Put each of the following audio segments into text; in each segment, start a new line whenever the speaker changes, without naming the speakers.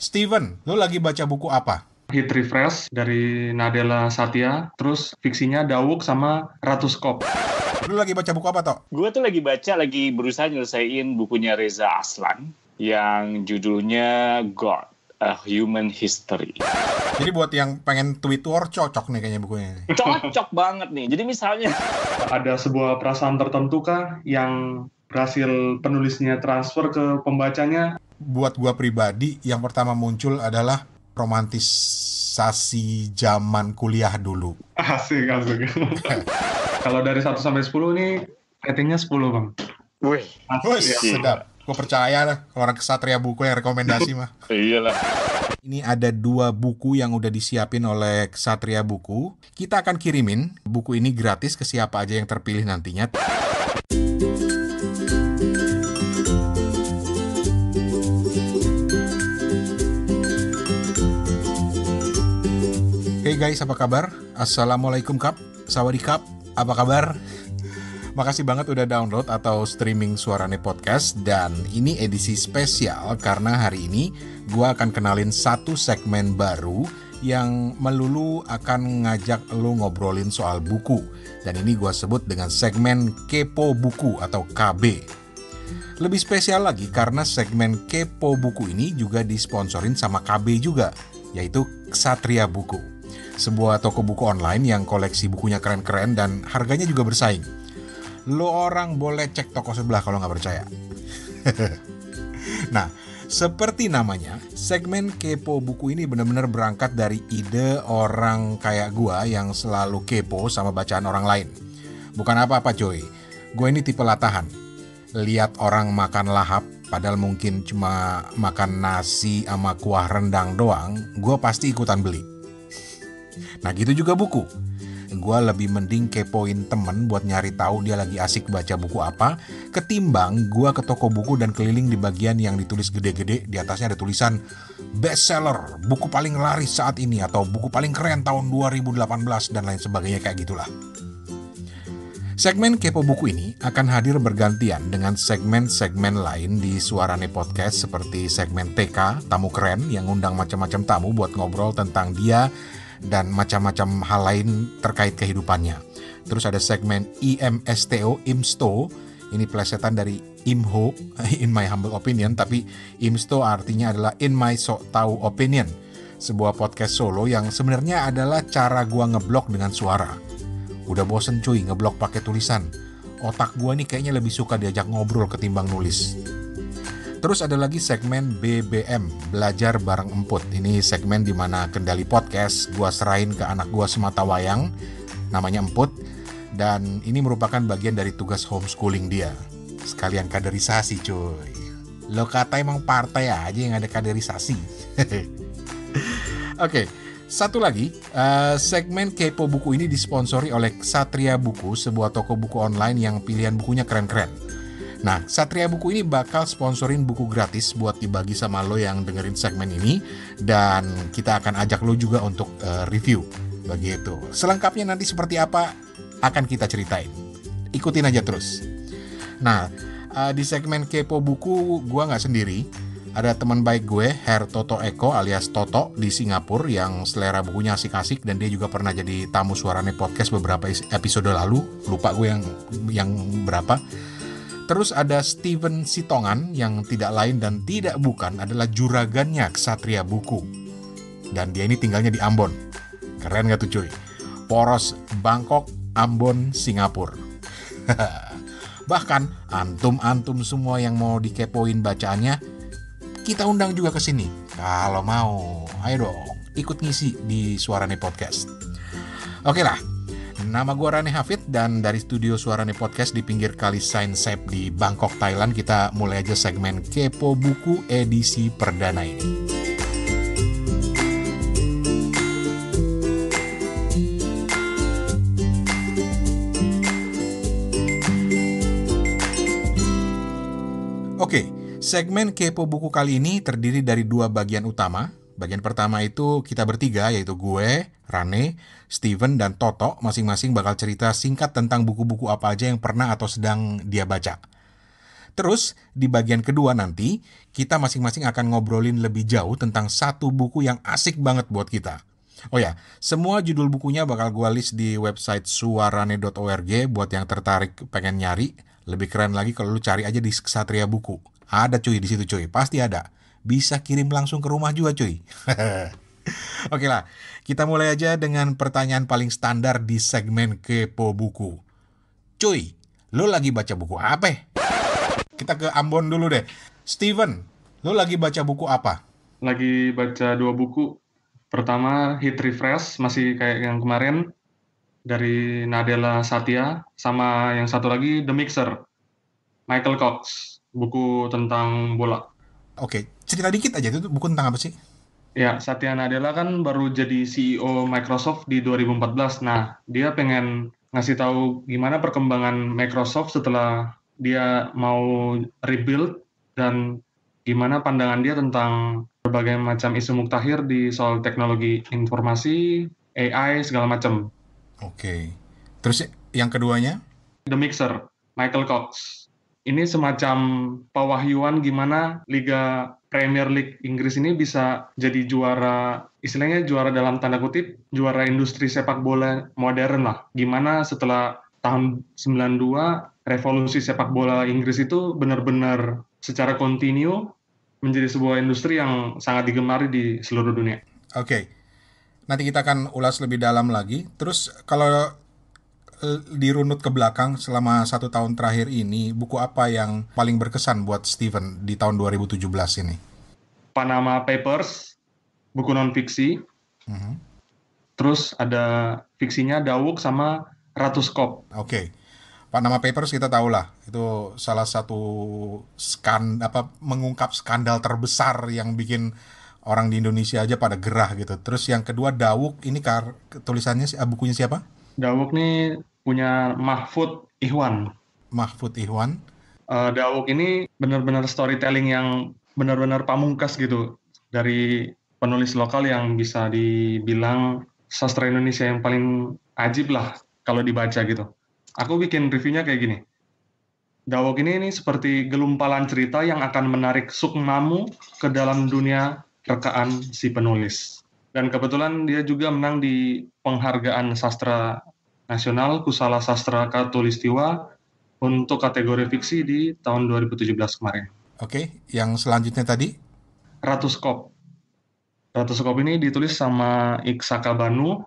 Steven, lo lagi baca buku apa? Hit Refresh dari Nadella Satya, terus fiksinya Dawuk sama Ratu Skop. Lu lagi baca buku apa, Tok? Gue
tuh lagi baca, lagi berusaha nyelesain bukunya Reza Aslan yang judulnya God, A Human History.
Jadi buat yang pengen tweet war cocok nih kayaknya bukunya. Cocok
banget nih. Jadi misalnya... Ada sebuah perasaan tertentu kah yang berhasil penulisnya transfer ke pembacanya
buat gua pribadi yang pertama muncul adalah romantisasi zaman kuliah dulu.
Asik, asik. Kalau dari 1 sampai 10 ini ratingnya 10,
Bang. Wih, Wih ya. sedap. Gue percaya lah orang kesatria buku yang rekomendasi mah. Iyalah. Ini ada dua buku yang udah disiapin oleh Kesatria Buku. Kita akan kirimin buku ini gratis ke siapa aja yang terpilih nantinya. guys, apa kabar? Assalamualaikum Kap, Sawadi Kap, apa kabar? Makasih banget udah download atau streaming Suarane Podcast dan ini edisi spesial karena hari ini gue akan kenalin satu segmen baru yang melulu akan ngajak lo ngobrolin soal buku dan ini gue sebut dengan segmen Kepo Buku atau KB lebih spesial lagi karena segmen Kepo Buku ini juga disponsorin sama KB juga, yaitu Satria Buku sebuah toko buku online yang koleksi bukunya keren-keren dan harganya juga bersaing. Lo orang boleh cek toko sebelah kalau nggak percaya. nah, seperti namanya, segmen kepo buku ini benar-benar berangkat dari ide orang kayak gua yang selalu kepo sama bacaan orang lain. Bukan apa-apa coy, gue ini tipe latahan. Lihat orang makan lahap, padahal mungkin cuma makan nasi sama kuah rendang doang, gue pasti ikutan beli. Nah gitu juga buku. Gue lebih mending kepoin temen buat nyari tahu dia lagi asik baca buku apa, ketimbang gue ke toko buku dan keliling di bagian yang ditulis gede-gede, di atasnya ada tulisan bestseller, buku paling laris saat ini, atau buku paling keren tahun 2018, dan lain sebagainya kayak gitulah. Segmen Kepo Buku ini akan hadir bergantian dengan segmen-segmen lain di Suarane Podcast seperti segmen TK, Tamu Keren yang ngundang macam-macam tamu buat ngobrol tentang dia dan macam-macam hal lain terkait kehidupannya. Terus ada segmen IMSTO, e IMSTO, ini pelesetan dari IMHO, in my humble opinion, tapi IMSTO artinya adalah in my so tau opinion, sebuah podcast solo yang sebenarnya adalah cara gua ngeblok dengan suara. Udah bosen cuy ngeblok pakai tulisan. Otak gua nih kayaknya lebih suka diajak ngobrol ketimbang nulis. Terus ada lagi segmen BBM, Belajar Bareng Emput. Ini segmen di mana kendali podcast gua serahin ke anak gua semata wayang, namanya Emput. Dan ini merupakan bagian dari tugas homeschooling dia. Sekalian kaderisasi cuy. Lo kata emang partai aja yang ada kaderisasi. Oke, okay. Satu lagi, uh, segmen Kepo Buku ini disponsori oleh Satria Buku, sebuah toko buku online yang pilihan bukunya keren-keren. Nah, Satria Buku ini bakal sponsorin buku gratis buat dibagi sama lo yang dengerin segmen ini dan kita akan ajak lo juga untuk uh, review begitu. Selengkapnya nanti seperti apa akan kita ceritain. Ikutin aja terus. Nah, uh, di segmen kepo buku gue nggak sendiri. Ada teman baik gue, Her Toto Eko alias Toto di Singapura yang selera bukunya asik-asik dan dia juga pernah jadi tamu suarane podcast beberapa episode lalu. Lupa gue yang yang berapa Terus ada Steven Sitongan yang tidak lain dan tidak bukan adalah juragannya Ksatria Buku. Dan dia ini tinggalnya di Ambon. Keren gak tuh cuy? Poros Bangkok, Ambon, Singapura. Bahkan antum-antum semua yang mau dikepoin bacaannya, kita undang juga ke sini. Kalau mau, ayo dong ikut ngisi di Suarane Podcast. Oke lah, Nama gue Rani Hafid dan dari studio Suarane Podcast di pinggir kali Sain di Bangkok, Thailand kita mulai aja segmen Kepo Buku edisi perdana ini. Oke, segmen Kepo Buku kali ini terdiri dari dua bagian utama. Bagian pertama itu kita bertiga yaitu gue, Rane, Steven, dan Toto masing-masing bakal cerita singkat tentang buku-buku apa aja yang pernah atau sedang dia baca. Terus di bagian kedua nanti kita masing-masing akan ngobrolin lebih jauh tentang satu buku yang asik banget buat kita. Oh ya, semua judul bukunya bakal gue list di website suarane.org buat yang tertarik pengen nyari. Lebih keren lagi kalau lu cari aja di Ksatria Buku. Ada cuy di situ cuy, pasti ada bisa kirim langsung ke rumah juga cuy. Oke lah, kita mulai aja dengan pertanyaan paling standar di segmen Kepo Buku. Cuy, lo lagi baca buku apa? Kita ke Ambon dulu deh. Steven, lo lagi baca buku apa?
Lagi baca dua buku. Pertama, Hit Refresh, masih kayak yang kemarin. Dari Nadella Satya, sama yang satu lagi, The Mixer. Michael Cox, buku tentang bola.
Oke, cerita dikit aja itu buku tentang apa sih?
Ya, Satya Nadella kan baru jadi CEO Microsoft di 2014. Nah, dia pengen ngasih tahu gimana perkembangan Microsoft setelah dia mau rebuild dan gimana pandangan dia tentang berbagai macam isu muktahir di soal teknologi informasi, AI, segala macam.
Oke. Terus yang keduanya?
The Mixer, Michael Cox ini semacam pewahyuan gimana Liga Premier League Inggris ini bisa jadi juara, istilahnya juara dalam tanda kutip, juara industri sepak bola modern lah. Gimana setelah tahun 92 revolusi sepak bola Inggris itu benar-benar secara kontinu menjadi sebuah industri yang sangat digemari di seluruh dunia.
Oke. Okay. Nanti kita akan ulas lebih dalam lagi. Terus kalau Eh, dirunut ke belakang selama satu tahun terakhir ini, buku apa yang paling berkesan buat Steven di tahun 2017 ini?
Panama Papers, buku non-fiksi. Mm -hmm. Terus ada
fiksinya Dawuk sama Ratu Skop. Oke. Okay. Panama Papers kita tahu lah itu salah satu skan apa mengungkap skandal terbesar yang bikin orang di Indonesia aja pada gerah gitu. Terus yang kedua Dawuk ini kar tulisannya bukunya siapa?
Dawuk nih punya Mahfud Ihwan.
Mahfud Ihwan.
Uh, ini benar-benar storytelling yang benar-benar pamungkas gitu dari penulis lokal yang bisa dibilang sastra Indonesia yang paling ajib lah kalau dibaca gitu. Aku bikin reviewnya kayak gini. Dawok ini, ini seperti gelumpalan cerita yang akan menarik sukmamu ke dalam dunia rekaan si penulis. Dan kebetulan dia juga menang di penghargaan sastra Nasional Kusala Sastra Katulistiwa untuk kategori fiksi di tahun 2017 kemarin.
Oke, yang selanjutnya tadi?
Ratuskop. Ratuskop ini ditulis sama Iksaka Banu.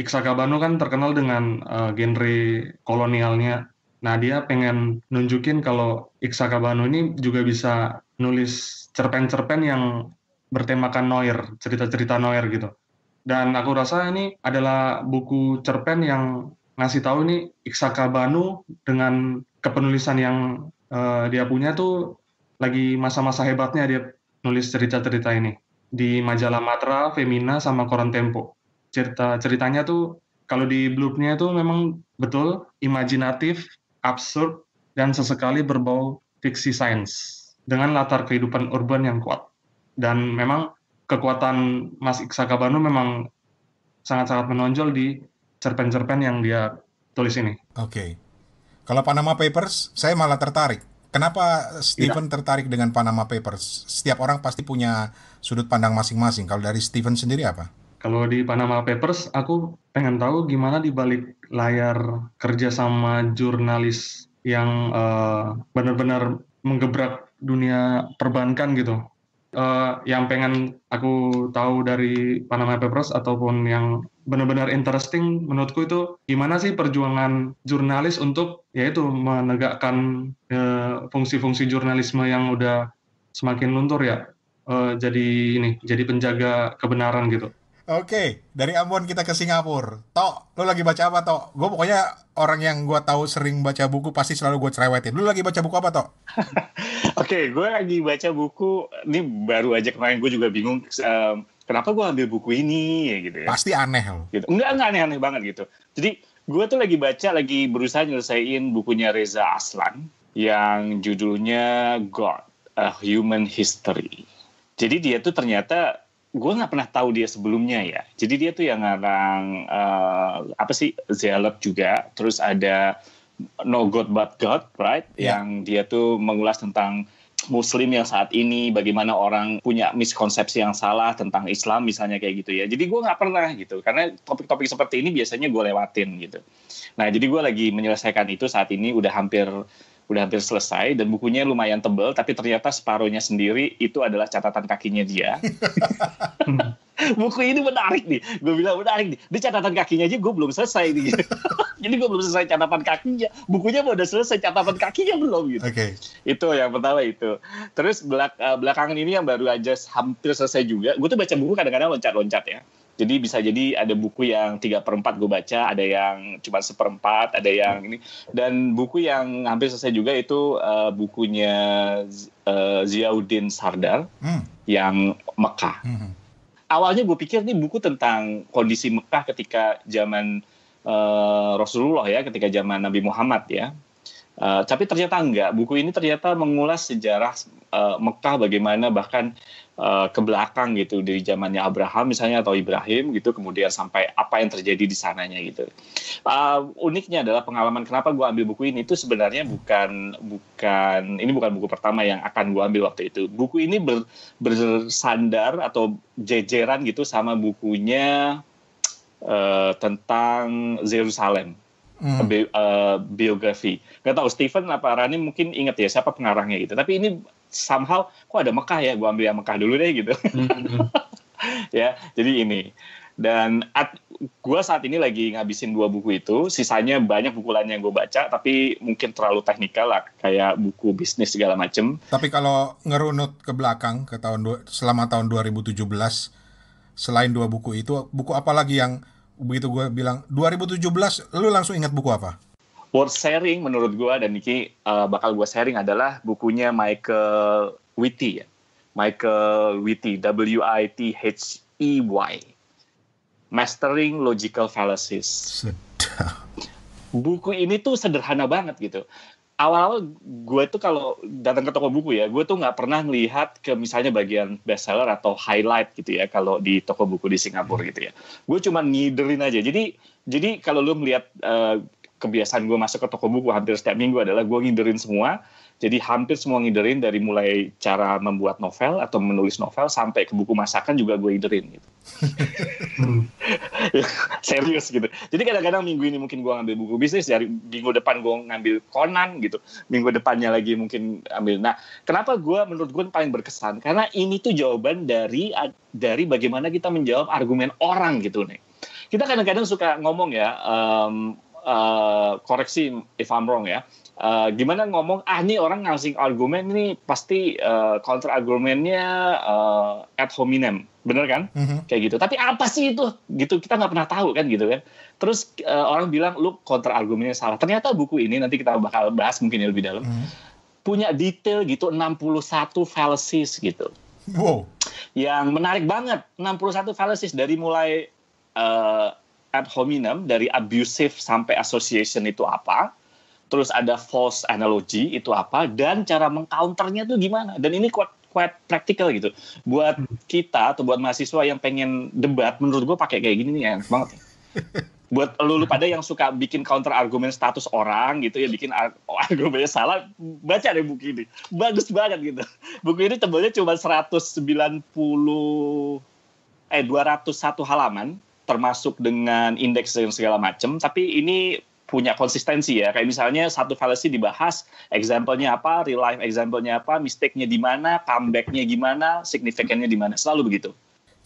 Iksaka Banu kan terkenal dengan uh, genre kolonialnya. Nah, dia pengen nunjukin kalau Iksaka Banu ini juga bisa nulis cerpen-cerpen yang bertemakan Noir, cerita-cerita Noir gitu. Dan aku rasa ini adalah buku cerpen yang ngasih tahu ini Iksaka Banu dengan kepenulisan yang uh, dia punya tuh lagi masa-masa hebatnya dia nulis cerita-cerita ini di majalah Matra, Femina sama Koran Tempo. Cerita ceritanya tuh kalau di blurbnya nya itu memang betul imajinatif, absurd dan sesekali berbau fiksi sains dengan latar kehidupan urban yang kuat. Dan memang kekuatan Mas Iksa Kabano memang sangat-sangat menonjol di
cerpen-cerpen yang dia tulis ini. Oke. Okay. Kalau Panama Papers, saya malah tertarik. Kenapa Stephen ya. tertarik dengan Panama Papers? Setiap orang pasti punya sudut pandang masing-masing. Kalau dari Stephen sendiri apa?
Kalau di Panama Papers, aku pengen tahu gimana di balik layar kerja sama jurnalis yang uh, benar-benar menggebrak dunia perbankan gitu uh, yang pengen aku tahu dari Panama Papers ataupun yang benar-benar interesting menurutku itu gimana sih perjuangan jurnalis untuk yaitu menegakkan fungsi eh, fungsi-fungsi jurnalisme yang udah semakin luntur ya uh, jadi ini jadi penjaga kebenaran gitu
Oke, dari Ambon kita ke Singapura. Tok, lu lagi baca apa, Tok? Gue pokoknya orang yang gue tahu sering baca buku pasti selalu gue cerewetin. Lu lagi baca buku apa, Tok?
Oke, gue lagi baca buku. Ini baru aja kemarin gue juga bingung. Um, kenapa gue ambil buku ini, ya gitu ya. Pasti aneh Gitu. Enggak, enggak aneh-aneh banget gitu. Jadi, gue tuh lagi baca, lagi berusaha nyelesain bukunya Reza Aslan. Yang judulnya God, A Human History. Jadi dia tuh ternyata gue nggak pernah tahu dia sebelumnya ya. Jadi dia tuh yang ngarang uh, apa sih zealot juga, terus ada No God But God, right? Yeah. Yang dia tuh mengulas tentang Muslim yang saat ini, bagaimana orang punya miskonsepsi yang salah tentang Islam misalnya kayak gitu ya. Jadi gue nggak pernah gitu, karena topik-topik seperti ini biasanya gue lewatin gitu. Nah jadi gue lagi menyelesaikan itu saat ini udah hampir udah hampir selesai dan bukunya lumayan tebel tapi ternyata separuhnya sendiri itu adalah catatan kakinya dia buku ini menarik nih gue bilang menarik nih di catatan kakinya aja gue belum selesai nih jadi gue belum selesai catatan kakinya bukunya udah selesai catatan kakinya belum gitu okay. itu yang pertama itu terus belak eh, belakangan ini yang baru aja hampir selesai juga gue tuh baca buku kadang-kadang loncat-loncat ya jadi bisa jadi ada buku yang tiga perempat gue baca, ada yang cuma seperempat, ada yang ini. Dan buku yang hampir selesai juga itu uh, bukunya uh, Ziauddin Sardar hmm. yang Mekah. Hmm. Awalnya gue pikir ini buku tentang kondisi Mekah ketika zaman uh, Rasulullah ya, ketika zaman Nabi Muhammad ya. Uh, tapi ternyata enggak. Buku ini ternyata mengulas sejarah uh, Mekah bagaimana bahkan Eh, ke belakang gitu dari zamannya Abraham misalnya atau Ibrahim gitu kemudian sampai apa yang terjadi di sananya gitu uh, uniknya adalah pengalaman kenapa gue ambil buku ini itu sebenarnya bukan bukan ini bukan buku pertama yang akan gue ambil waktu itu buku ini ber, bersandar atau jejeran gitu sama bukunya uh, tentang Yerusalem hmm. bi, uh, biografi. nggak tahu Stephen apa Rani mungkin inget ya siapa pengarangnya gitu. Tapi ini somehow kok ada Mekah ya gue ambil yang Mekah dulu deh gitu hmm, hmm, hmm. ya jadi ini dan at, gue saat ini lagi ngabisin dua buku itu sisanya banyak buku lain yang gue baca tapi mungkin terlalu teknikal lah kayak buku bisnis segala macem
tapi kalau ngerunut ke belakang ke tahun selama tahun 2017 selain dua buku itu buku apa lagi yang begitu gue bilang 2017 lu langsung ingat buku apa
worth sharing menurut gue dan Niki uh, bakal gue sharing adalah bukunya Michael Witty ya. Michael Witty, W I T H E Y. Mastering Logical Fallacies. Buku ini tuh sederhana banget gitu. Awal-awal gue tuh kalau datang ke toko buku ya, gue tuh nggak pernah melihat ke misalnya bagian bestseller atau highlight gitu ya kalau di toko buku di Singapura gitu ya. Gue cuma ngiderin aja. Jadi jadi kalau lu melihat uh, kebiasaan gue masuk ke toko buku hampir setiap minggu adalah gue ngiderin semua. Jadi hampir semua ngiderin dari mulai cara membuat novel atau menulis novel sampai ke buku masakan juga gue ngiderin. gitu. Serius gitu. Jadi kadang-kadang minggu ini mungkin gue ngambil buku bisnis dari minggu depan gue ngambil Conan gitu. Minggu depannya lagi mungkin ambil. Nah, kenapa gue menurut gue paling berkesan? Karena ini tuh jawaban dari dari bagaimana kita menjawab argumen orang gitu nih. Kita kadang-kadang suka ngomong ya, um, Eh, koreksi if I'm wrong ya. Uh, gimana ngomong ah ini orang ngasih argumen ini pasti uh, counter argumennya uh, ad hominem bener kan mm-hmm. kayak gitu tapi apa sih itu gitu kita nggak pernah tahu kan gitu kan terus uh, orang bilang lu counter argumennya salah ternyata buku ini nanti kita bakal bahas mungkin ya lebih dalam mm-hmm. punya detail gitu 61 fallacies gitu wow yang menarik banget 61 fallacies dari mulai ad hominem dari abusive sampai association itu apa, terus ada false analogy itu apa, dan cara mengcounternya itu gimana. Dan ini quite, quite practical gitu. Buat hmm. kita atau buat mahasiswa yang pengen debat, menurut gue pakai kayak gini nih enak banget. buat lu, lu pada yang suka bikin counter argumen status orang gitu ya bikin ar oh, argumennya salah baca deh buku ini bagus banget gitu buku ini tebalnya cuma 190 eh 201 halaman termasuk dengan indeks dan segala macam tapi ini punya konsistensi ya kayak misalnya satu fallacy dibahas example-nya apa real life example-nya apa mistake-nya di mana comeback-nya gimana signifikannya di mana selalu
begitu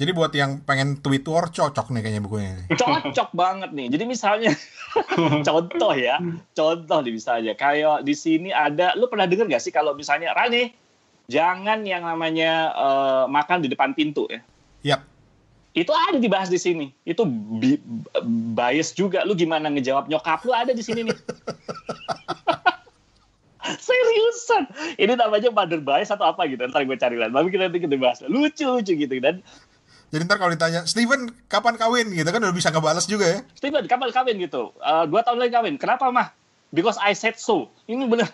jadi buat yang pengen tweet war cocok nih kayaknya bukunya cocok
banget nih jadi misalnya contoh ya contoh nih misalnya kayak di sini ada lu pernah denger gak sih kalau misalnya Rani jangan yang namanya uh, makan di depan pintu ya Yap itu ada dibahas di sini. Itu bi bias juga. Lu gimana ngejawab nyokap lu ada di sini nih. Seriusan. Ini namanya mother bias atau apa gitu. Ntar gue cari lagi. Tapi kita nanti kita bahas. Lucu, lucu gitu. Dan jadi ntar kalau ditanya, Steven kapan kawin gitu kan udah bisa ngebales juga ya. Steven kapan kawin gitu. Uh, dua tahun lagi kawin. Kenapa mah? Because I said so. Ini bener.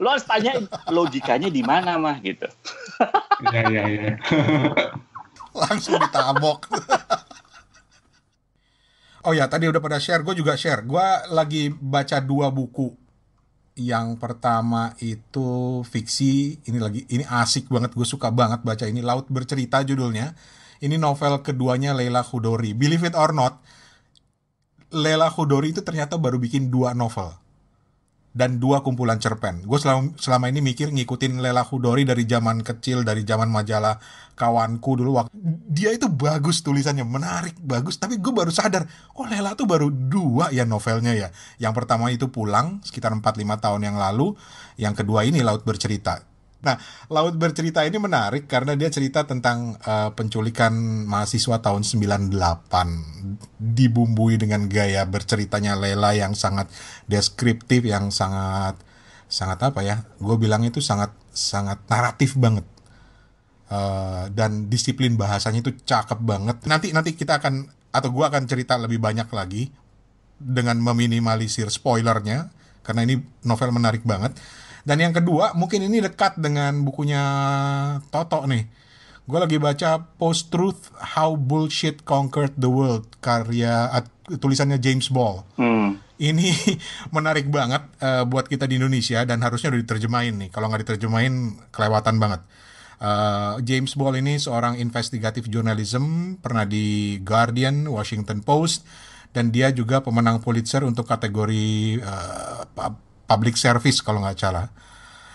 Lo harus tanya logikanya di mana mah gitu.
Iya, iya, iya. langsung ditabok oh ya tadi udah pada share gue juga share gue lagi baca dua buku yang pertama itu fiksi ini lagi ini asik banget gue suka banget baca ini laut bercerita judulnya ini novel keduanya Leila Khudori believe it or not Leila Khudori itu ternyata baru bikin dua novel dan dua kumpulan cerpen. Gue selama, selama ini mikir ngikutin Lela Hudori dari zaman kecil, dari zaman majalah kawanku dulu. Waktu dia itu bagus tulisannya, menarik, bagus. Tapi gue baru sadar, oh Lela tuh baru dua ya novelnya ya. Yang pertama itu Pulang sekitar 4-5 tahun yang lalu. Yang kedua ini Laut Bercerita. Nah, Laut Bercerita ini menarik karena dia cerita tentang uh, penculikan mahasiswa tahun 98 dibumbui dengan gaya berceritanya Lela yang sangat deskriptif yang sangat sangat apa ya? Gue bilang itu sangat sangat naratif banget. Uh, dan disiplin bahasanya itu cakep banget. Nanti nanti kita akan atau gue akan cerita lebih banyak lagi dengan meminimalisir spoilernya karena ini novel menarik banget dan yang kedua, mungkin ini dekat dengan bukunya Toto nih. Gue lagi baca Post Truth How Bullshit Conquered the World karya tulisannya James Ball. Hmm. Ini menarik banget uh, buat kita di Indonesia dan harusnya udah diterjemahin nih. Kalau nggak diterjemahin kelewatan banget. Uh, James Ball ini seorang investigatif journalism pernah di Guardian, Washington Post, dan dia juga pemenang Pulitzer untuk kategori uh, public service kalau nggak salah.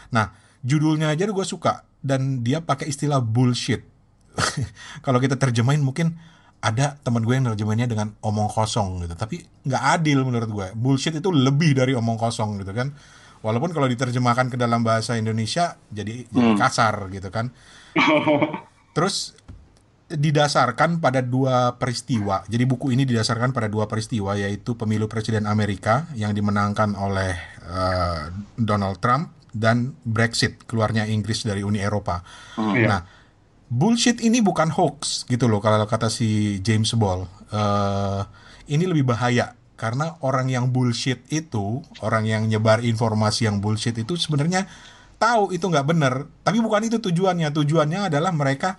Nah, judulnya aja gue suka dan dia pakai istilah bullshit. kalau kita terjemahin mungkin ada teman gue yang terjemahinnya dengan omong kosong gitu tapi nggak adil menurut gue bullshit itu lebih dari omong kosong gitu kan walaupun kalau diterjemahkan ke dalam bahasa Indonesia jadi, hmm. jadi kasar gitu kan terus didasarkan pada dua peristiwa. Jadi buku ini didasarkan pada dua peristiwa yaitu pemilu presiden Amerika yang dimenangkan oleh uh, Donald Trump dan Brexit keluarnya Inggris dari Uni Eropa. Hmm, iya. Nah, bullshit ini bukan hoax gitu loh kalau kata si James Ball. Uh, ini lebih bahaya karena orang yang bullshit itu, orang yang nyebar informasi yang bullshit itu sebenarnya tahu itu nggak benar, tapi bukan itu tujuannya. Tujuannya adalah mereka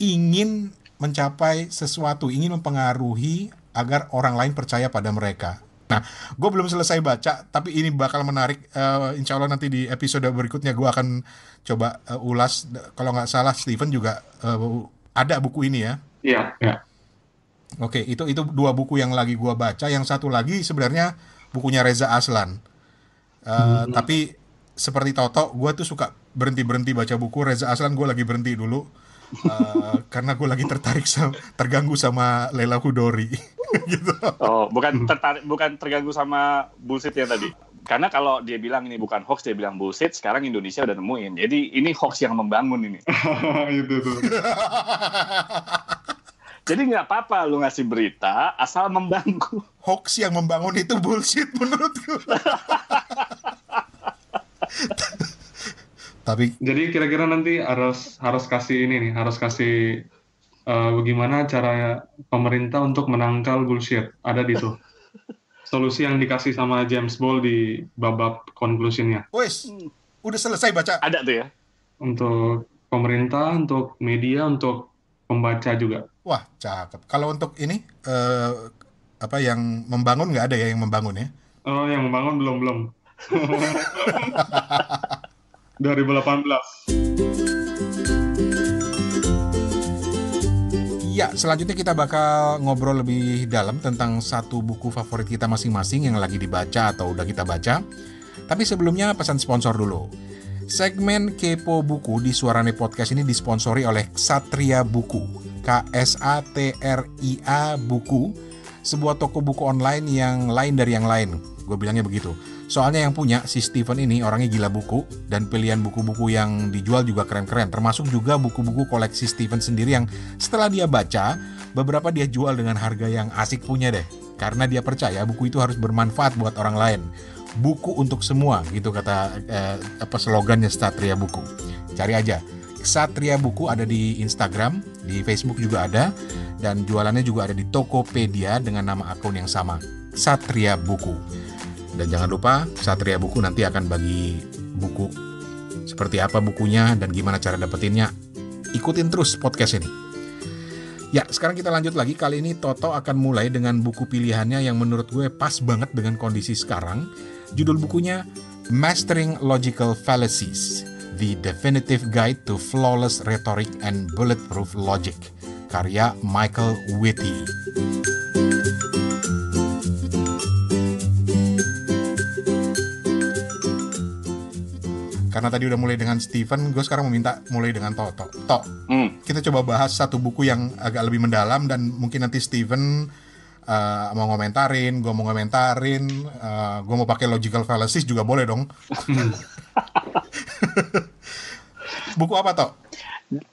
ingin mencapai sesuatu, ingin mempengaruhi agar orang lain percaya pada mereka. Nah, gue belum selesai baca, tapi ini bakal menarik. Uh, insya Allah nanti di episode berikutnya gue akan coba uh, ulas. Kalau nggak salah Steven juga uh, ada buku ini ya. Iya. Yeah, Oke, okay, itu itu dua buku yang lagi gue baca. Yang satu lagi sebenarnya bukunya Reza Aslan. Uh, -hmm. Tapi seperti Toto, gue tuh suka berhenti berhenti baca buku. Reza Aslan gue lagi berhenti dulu Eh, karena gue lagi tertarik sama terganggu sama Lela Hudori
gitu. Oh, bukan tertarik bukan terganggu sama bullshit yang tadi. Karena kalau dia bilang ini bukan hoax, dia bilang bullshit. Sekarang Indonesia udah nemuin. Jadi ini hoax yang membangun ini.
itu tuh.
Jadi nggak apa-apa lu ngasih berita asal membangun. Hoax yang
membangun itu bullshit menurutku
tapi jadi kira-kira nanti harus harus kasih ini nih harus kasih uh, bagaimana cara pemerintah untuk menangkal bullshit ada di tuh solusi yang dikasih sama James Ball di babak conclusionnya.
Wes, udah selesai baca. Ada tuh ya.
Untuk pemerintah, untuk media, untuk pembaca
juga. Wah, cakep. Kalau untuk ini uh, apa yang membangun nggak ada ya yang membangun ya?
Oh, yang membangun belum belum. 2018.
Ya, selanjutnya kita bakal ngobrol lebih dalam tentang satu buku favorit kita masing-masing yang lagi dibaca atau udah kita baca. Tapi sebelumnya pesan sponsor dulu. Segmen Kepo Buku di Suarane Podcast ini disponsori oleh Satria Buku, K S A T R I A Buku, sebuah toko buku online yang lain dari yang lain Gue bilangnya begitu. Soalnya yang punya, si Steven ini orangnya gila buku, dan pilihan buku-buku yang dijual juga keren-keren, termasuk juga buku-buku koleksi Steven sendiri yang setelah dia baca, beberapa dia jual dengan harga yang asik punya deh. Karena dia percaya buku itu harus bermanfaat buat orang lain. Buku untuk semua, gitu kata eh, apa slogannya Satria Buku. Cari aja. Satria Buku ada di Instagram, di Facebook juga ada, dan jualannya juga ada di Tokopedia dengan nama akun yang sama, Satria Buku. Dan jangan lupa Satria Buku nanti akan bagi buku seperti apa bukunya dan gimana cara dapetinnya. Ikutin terus podcast ini. Ya, sekarang kita lanjut lagi. Kali ini Toto akan mulai dengan buku pilihannya yang menurut gue pas banget dengan kondisi sekarang. Judul bukunya Mastering Logical Fallacies: The Definitive Guide to Flawless Rhetoric and Bulletproof Logic, karya Michael Whitty. karena tadi udah mulai dengan Steven, gue sekarang meminta mulai dengan Toto. Toto, mm. kita coba bahas satu buku yang agak lebih mendalam dan mungkin nanti Steven uh, mau ngomentarin, gue mau ngomentarin, uh, eh, gue mau pakai logical fallacies juga boleh dong.
buku apa Toto?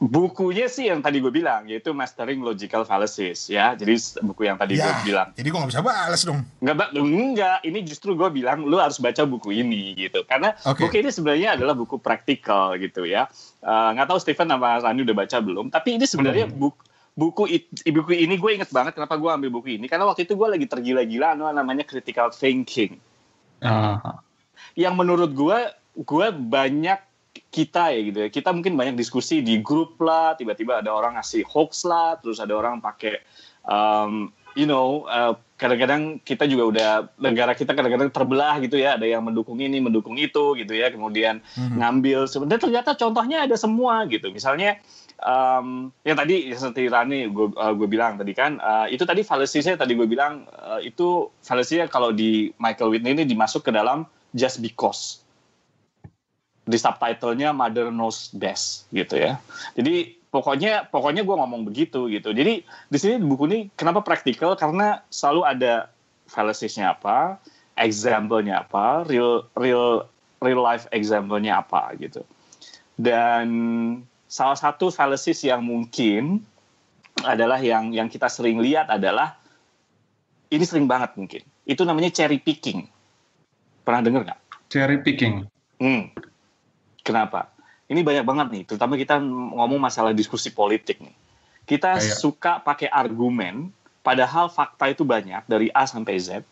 bukunya sih yang tadi gue bilang yaitu Mastering Logical Fallacies ya jadi buku yang tadi ya, gue bilang jadi
gue gak bisa balas dong
nggak enggak ini justru gue bilang lu harus baca buku ini gitu karena okay. buku ini sebenarnya adalah buku praktikal gitu ya eh, nggak uh, tahu Stephen sama Rani udah baca belum tapi ini sebenarnya hmm. buku buku buku ini gue inget banget kenapa gue ambil buku ini karena waktu itu gue lagi tergila-gila namanya critical thinking uh. yang menurut gue gue banyak kita ya gitu ya kita mungkin banyak diskusi di grup lah tiba-tiba ada orang ngasih hoax lah terus ada orang pakai um, you know, kadang uh, kadang-kadang kita juga udah negara kita kadang-kadang terbelah gitu ya, ada yang mendukung ini, mendukung itu gitu ya, kemudian hmm ngambil sebenarnya ternyata contohnya ada semua gitu. Misalnya um, yang tadi seperti Rani gue uh, gue bilang tadi kan uh, itu tadi falasinya tadi gue bilang uh, itu falasinya kalau di Michael Whitney ini dimasuk ke dalam just because di subtitlenya Mother Knows Best gitu ya. Jadi pokoknya pokoknya gue ngomong begitu gitu. Jadi di sini buku ini kenapa praktikal karena selalu ada fallacy-nya apa, example-nya apa, real real real life example-nya apa gitu. Dan salah satu fallacies yang mungkin adalah yang yang kita sering lihat adalah ini sering banget mungkin. Itu namanya cherry picking. Pernah dengar nggak?
Cherry picking.
Hmm. Kenapa? Ini banyak banget nih, terutama kita ngomong masalah diskusi politik nih. Kita Kayak. suka pakai argumen, padahal fakta itu banyak dari A sampai Z,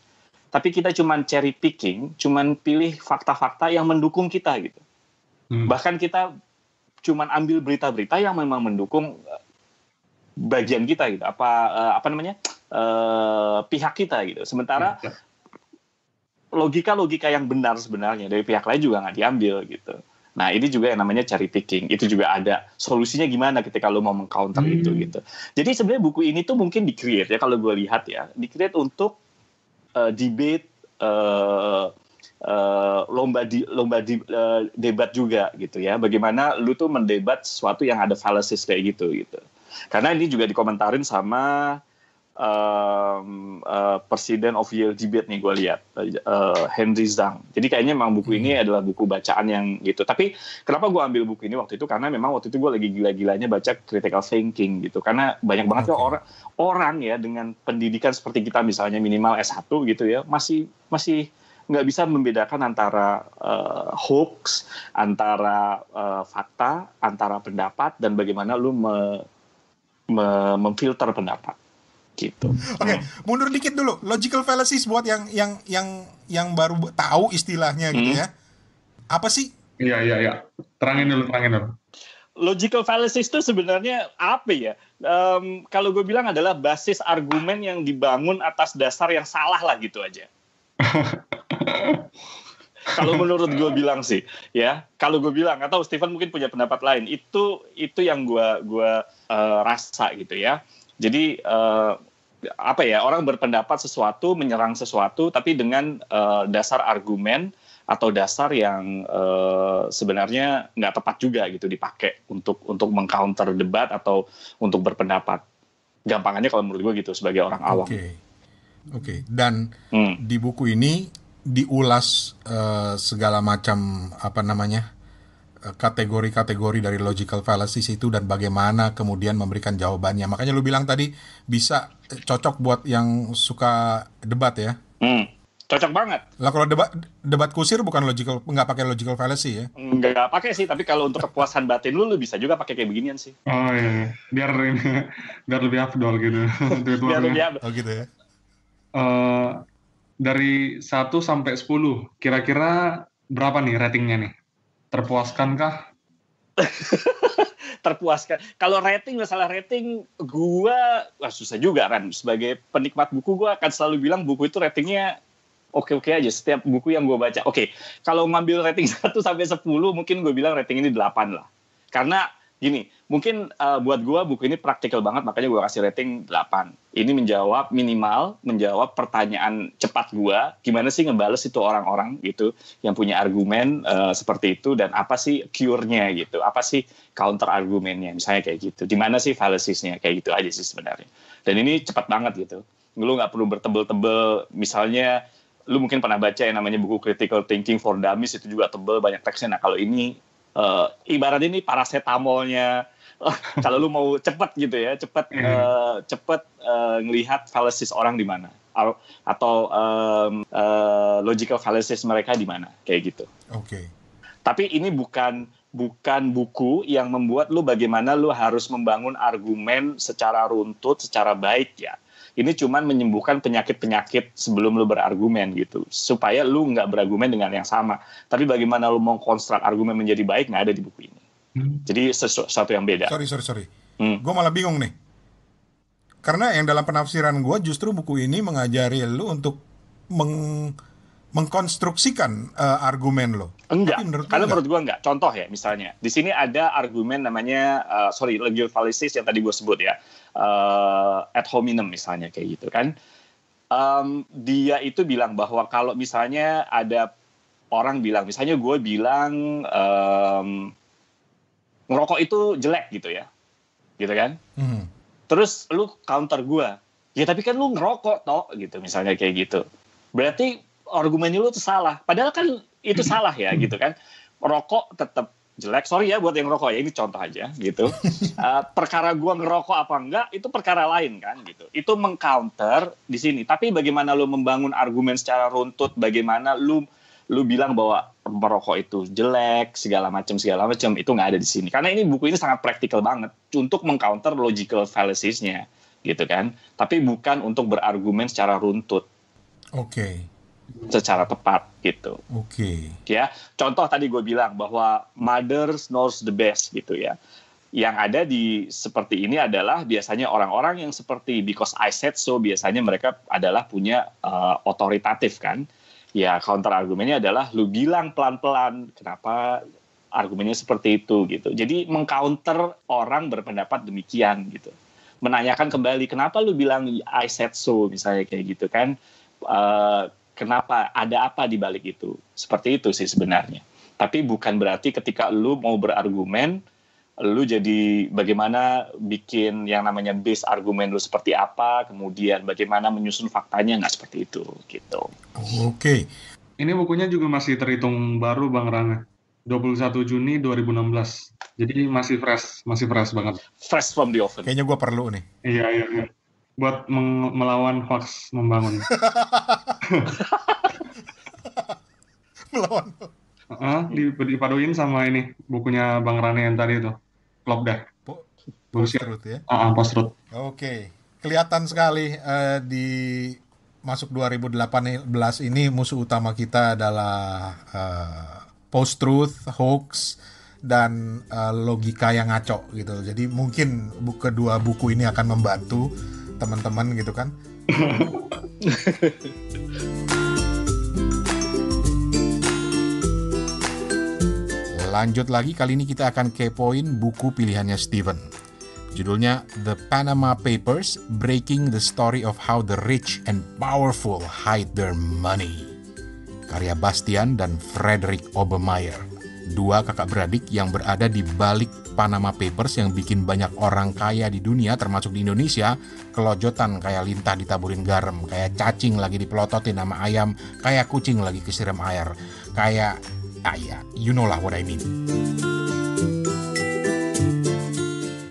tapi kita cuma cherry picking, cuma pilih fakta-fakta yang mendukung kita gitu. Hmm. Bahkan kita cuma ambil berita-berita yang memang mendukung eh, bagian kita gitu, apa eh, apa namanya? Eh, pihak kita gitu. Sementara iya. logika-logika yang benar sebenarnya dari pihak lain juga nggak diambil gitu. Nah, ini juga yang namanya cherry picking. Itu juga ada solusinya gimana ketika lo mau mengcounter hmm. itu gitu. Jadi sebenarnya buku ini tuh mungkin di ya kalau gue lihat ya, di untuk uh, debate uh, uh, lomba di lomba di, uh, debat juga gitu ya. Bagaimana lu tuh mendebat sesuatu yang ada fallacies kayak gitu gitu. Karena ini juga dikomentarin sama um, uh, eh, President of Yale Debate nih gue lihat uh, Henry Zhang. Jadi kayaknya memang buku ini hmm. adalah buku bacaan yang gitu. Tapi kenapa gue ambil buku ini waktu itu karena memang waktu itu gue lagi gila-gilanya baca critical thinking gitu. Karena banyak banget okay. orang orang ya dengan pendidikan seperti kita misalnya minimal S1 gitu ya masih masih nggak bisa membedakan antara uh, hoax, antara uh, fakta, antara pendapat dan bagaimana lu me, me, memfilter pendapat gitu.
Oke, okay, mundur dikit dulu. Logical fallacies buat yang yang yang yang baru tahu istilahnya gitu hmm. gitu ya. Apa sih?
Iya iya iya. Terangin dulu, terangin dulu.
Logical fallacies itu sebenarnya apa ya? Um,
kalau gue bilang adalah basis argumen yang dibangun atas dasar yang salah lah gitu aja. kalau menurut gue bilang sih, ya kalau gue bilang atau Steven mungkin punya pendapat lain. Itu itu yang gue gua uh, rasa gitu ya jadi uh, apa ya orang berpendapat sesuatu menyerang sesuatu tapi dengan uh, dasar argumen atau dasar yang uh, sebenarnya nggak tepat juga gitu dipakai untuk untuk mengcounter debat atau untuk berpendapat gampangannya kalau menurut gue gitu sebagai orang awam. Oke, okay. oke.
Okay. Dan hmm. di buku ini diulas uh, segala macam apa namanya kategori-kategori dari logical fallacies itu dan bagaimana kemudian memberikan jawabannya. Makanya lu bilang tadi bisa eh, cocok buat yang suka debat ya. Hmm, cocok banget. Lah kalau debat debat kusir bukan logical nggak pakai logical fallacy ya?
Nggak
pakai sih, tapi kalau untuk kepuasan batin lu lu bisa juga pakai kayak beginian sih.
Oh
iya, iya. biar biar lebih afdol gitu. biar lebih afdol. Oh gitu ya. Uh, dari 1 sampai 10, kira-kira berapa nih ratingnya nih? terpuaskan kah? Terpuaskan. Kalau rating masalah rating,
gua wah susah juga kan. Sebagai penikmat buku, gua akan selalu bilang buku itu ratingnya oke-oke aja setiap buku yang gue baca. Oke, kalau ngambil rating 1 sampai sepuluh, mungkin gue bilang rating ini 8 lah. Karena gini, mungkin uh, buat gue buku ini praktikal banget, makanya gue kasih rating 8. Ini menjawab minimal, menjawab pertanyaan cepat gue, gimana sih ngebales itu orang-orang gitu, yang punya argumen uh, seperti itu, dan apa sih cure-nya gitu, apa sih counter argumennya, misalnya kayak gitu, di sih fallacies-nya, kayak gitu aja sih sebenarnya. Dan ini cepat banget gitu, lu gak perlu bertebel-tebel, misalnya lu mungkin pernah baca yang namanya buku Critical Thinking for Dummies itu juga tebel banyak teksnya. Nah kalau ini uh, ibarat ini parasetamolnya kalau lu mau cepet gitu ya cepet uh, cepet uh, ngelihat fallacies orang di mana atau um, uh, logical fallacies mereka di mana kayak gitu. Oke. Okay. Tapi ini bukan bukan buku yang membuat lu bagaimana lu harus membangun argumen secara runtut, secara baik ya ini cuman menyembuhkan penyakit-penyakit sebelum lu berargumen gitu supaya lu nggak berargumen dengan yang sama tapi bagaimana lu mau konstruk argumen menjadi baik nggak ada di buku ini hmm. jadi sesuatu yang beda sorry sorry sorry hmm. gue
malah bingung nih karena yang dalam penafsiran gue justru buku ini mengajari lu untuk meng mengkonstruksikan uh, argumen lo. Enggak. Tapi menurut Kalau menurut
gue enggak. Contoh ya misalnya, di sini ada argumen namanya uh, sorry legal fallacies yang tadi gue sebut ya uh, eh, ad hominem misalnya kayak gitu kan. Um, dia itu bilang bahwa kalau misalnya ada orang bilang, misalnya gue bilang um, ngerokok itu jelek gitu ya, gitu kan. Hmm. Terus lu counter gue, ya tapi kan lu ngerokok toh gitu misalnya kayak gitu. Berarti argumennya lu tuh salah. Padahal kan itu salah ya hmm. gitu kan. Rokok tetap jelek sorry ya buat yang rokok ya ini contoh aja gitu uh, perkara gua ngerokok apa enggak itu perkara lain kan gitu itu mengcounter di sini tapi bagaimana lu membangun argumen secara runtut bagaimana lu lu bilang bahwa merokok itu jelek segala macam segala macam itu nggak ada di sini karena ini buku ini sangat praktikal banget untuk mengcounter logical fallacies-nya gitu kan tapi bukan untuk berargumen secara runtut oke okay secara tepat gitu. Oke. Okay. Ya, contoh tadi gue bilang bahwa mother knows the best gitu ya. Yang ada di seperti ini adalah biasanya orang-orang yang seperti because I said so biasanya mereka adalah punya uh, otoritatif kan. Ya counter argumennya adalah lu bilang pelan-pelan kenapa argumennya seperti itu gitu. Jadi mengcounter orang berpendapat demikian gitu. Menanyakan kembali kenapa lu bilang I said so misalnya kayak gitu kan. Uh, kenapa ada apa di balik itu seperti itu sih sebenarnya tapi bukan berarti ketika lu mau berargumen lu jadi bagaimana bikin yang namanya base argumen lu seperti apa kemudian bagaimana menyusun faktanya nggak seperti itu gitu
oke okay. ini bukunya juga masih terhitung baru bang Rana, 21 Juni 2016. Jadi masih fresh, masih fresh banget. Fresh from the oven. Kayaknya gue perlu nih. Iya, iya, iya. Buat melawan hoax membangun.
Melawan.
Heeh, uh, dipaduin sama ini bukunya Bang Rani yang tadi itu. Klop dah. Po post truth ya. Heeh, uh, post truth.
Oke. Okay. Kelihatan sekali uh, di masuk 2018 ini musuh utama kita adalah uh, eh, post truth, hoax dan uh, logika yang ngaco gitu. Jadi mungkin buku kedua buku ini akan membantu teman-teman gitu kan Lanjut lagi, kali ini kita akan kepoin buku pilihannya Steven. Judulnya The Panama Papers: Breaking the Story of How the Rich and Powerful Hide Their Money. Karya Bastian dan Frederick Obermeyer, dua kakak beradik yang berada di balik Panama Papers yang bikin banyak orang kaya di dunia termasuk di Indonesia kelojotan kayak lintah ditaburin garam, kayak cacing lagi dipelototin sama ayam, kayak kucing lagi kesiram air, kayak ayah ya, you know lah what I mean.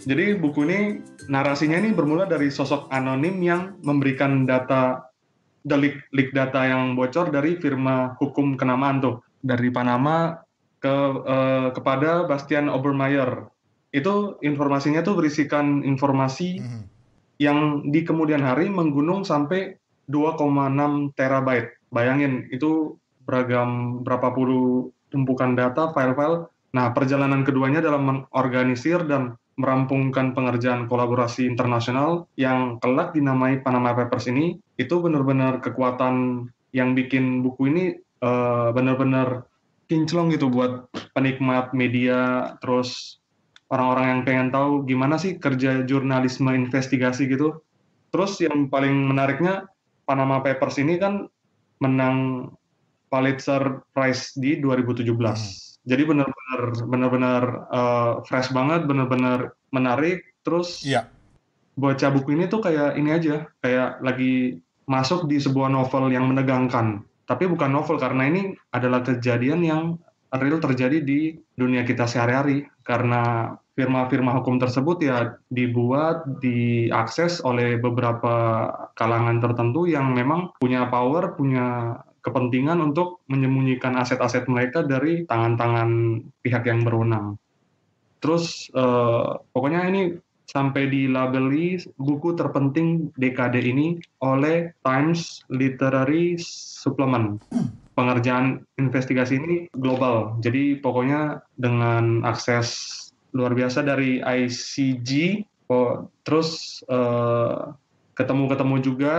Jadi buku ini narasinya ini
bermula dari sosok anonim yang memberikan data delik leak data yang bocor dari firma hukum kenamaan tuh dari Panama ke uh, kepada Bastian Obermeyer itu informasinya tuh berisikan informasi mm -hmm. yang di kemudian hari menggunung sampai 2,6 terabyte. Bayangin itu beragam berapa puluh tumpukan data, file-file. Nah, perjalanan keduanya dalam mengorganisir dan merampungkan pengerjaan kolaborasi internasional yang kelak dinamai Panama Papers ini, itu benar-benar kekuatan yang bikin buku ini uh, benar-benar kinclong gitu buat penikmat media, terus orang-orang yang pengen tahu gimana sih kerja jurnalisme investigasi gitu. Terus yang paling menariknya Panama Papers ini kan menang Pulitzer Prize di 2017. Hmm. Jadi benar-benar benar-benar uh, fresh banget, benar-benar menarik. Terus ya. baca buku ini tuh kayak ini aja, kayak lagi masuk di sebuah novel yang menegangkan. Tapi bukan novel karena ini adalah kejadian yang real terjadi di dunia kita sehari-hari karena firma-firma hukum tersebut ya dibuat diakses oleh beberapa kalangan tertentu yang memang punya power, punya kepentingan untuk menyembunyikan aset-aset mereka dari tangan-tangan pihak yang berwenang. Terus eh, pokoknya ini sampai dilabeli buku terpenting dekade ini oleh Times Literary Supplement pengerjaan investigasi ini global. Jadi pokoknya dengan akses luar biasa dari ICG, terus eh, ketemu-ketemu juga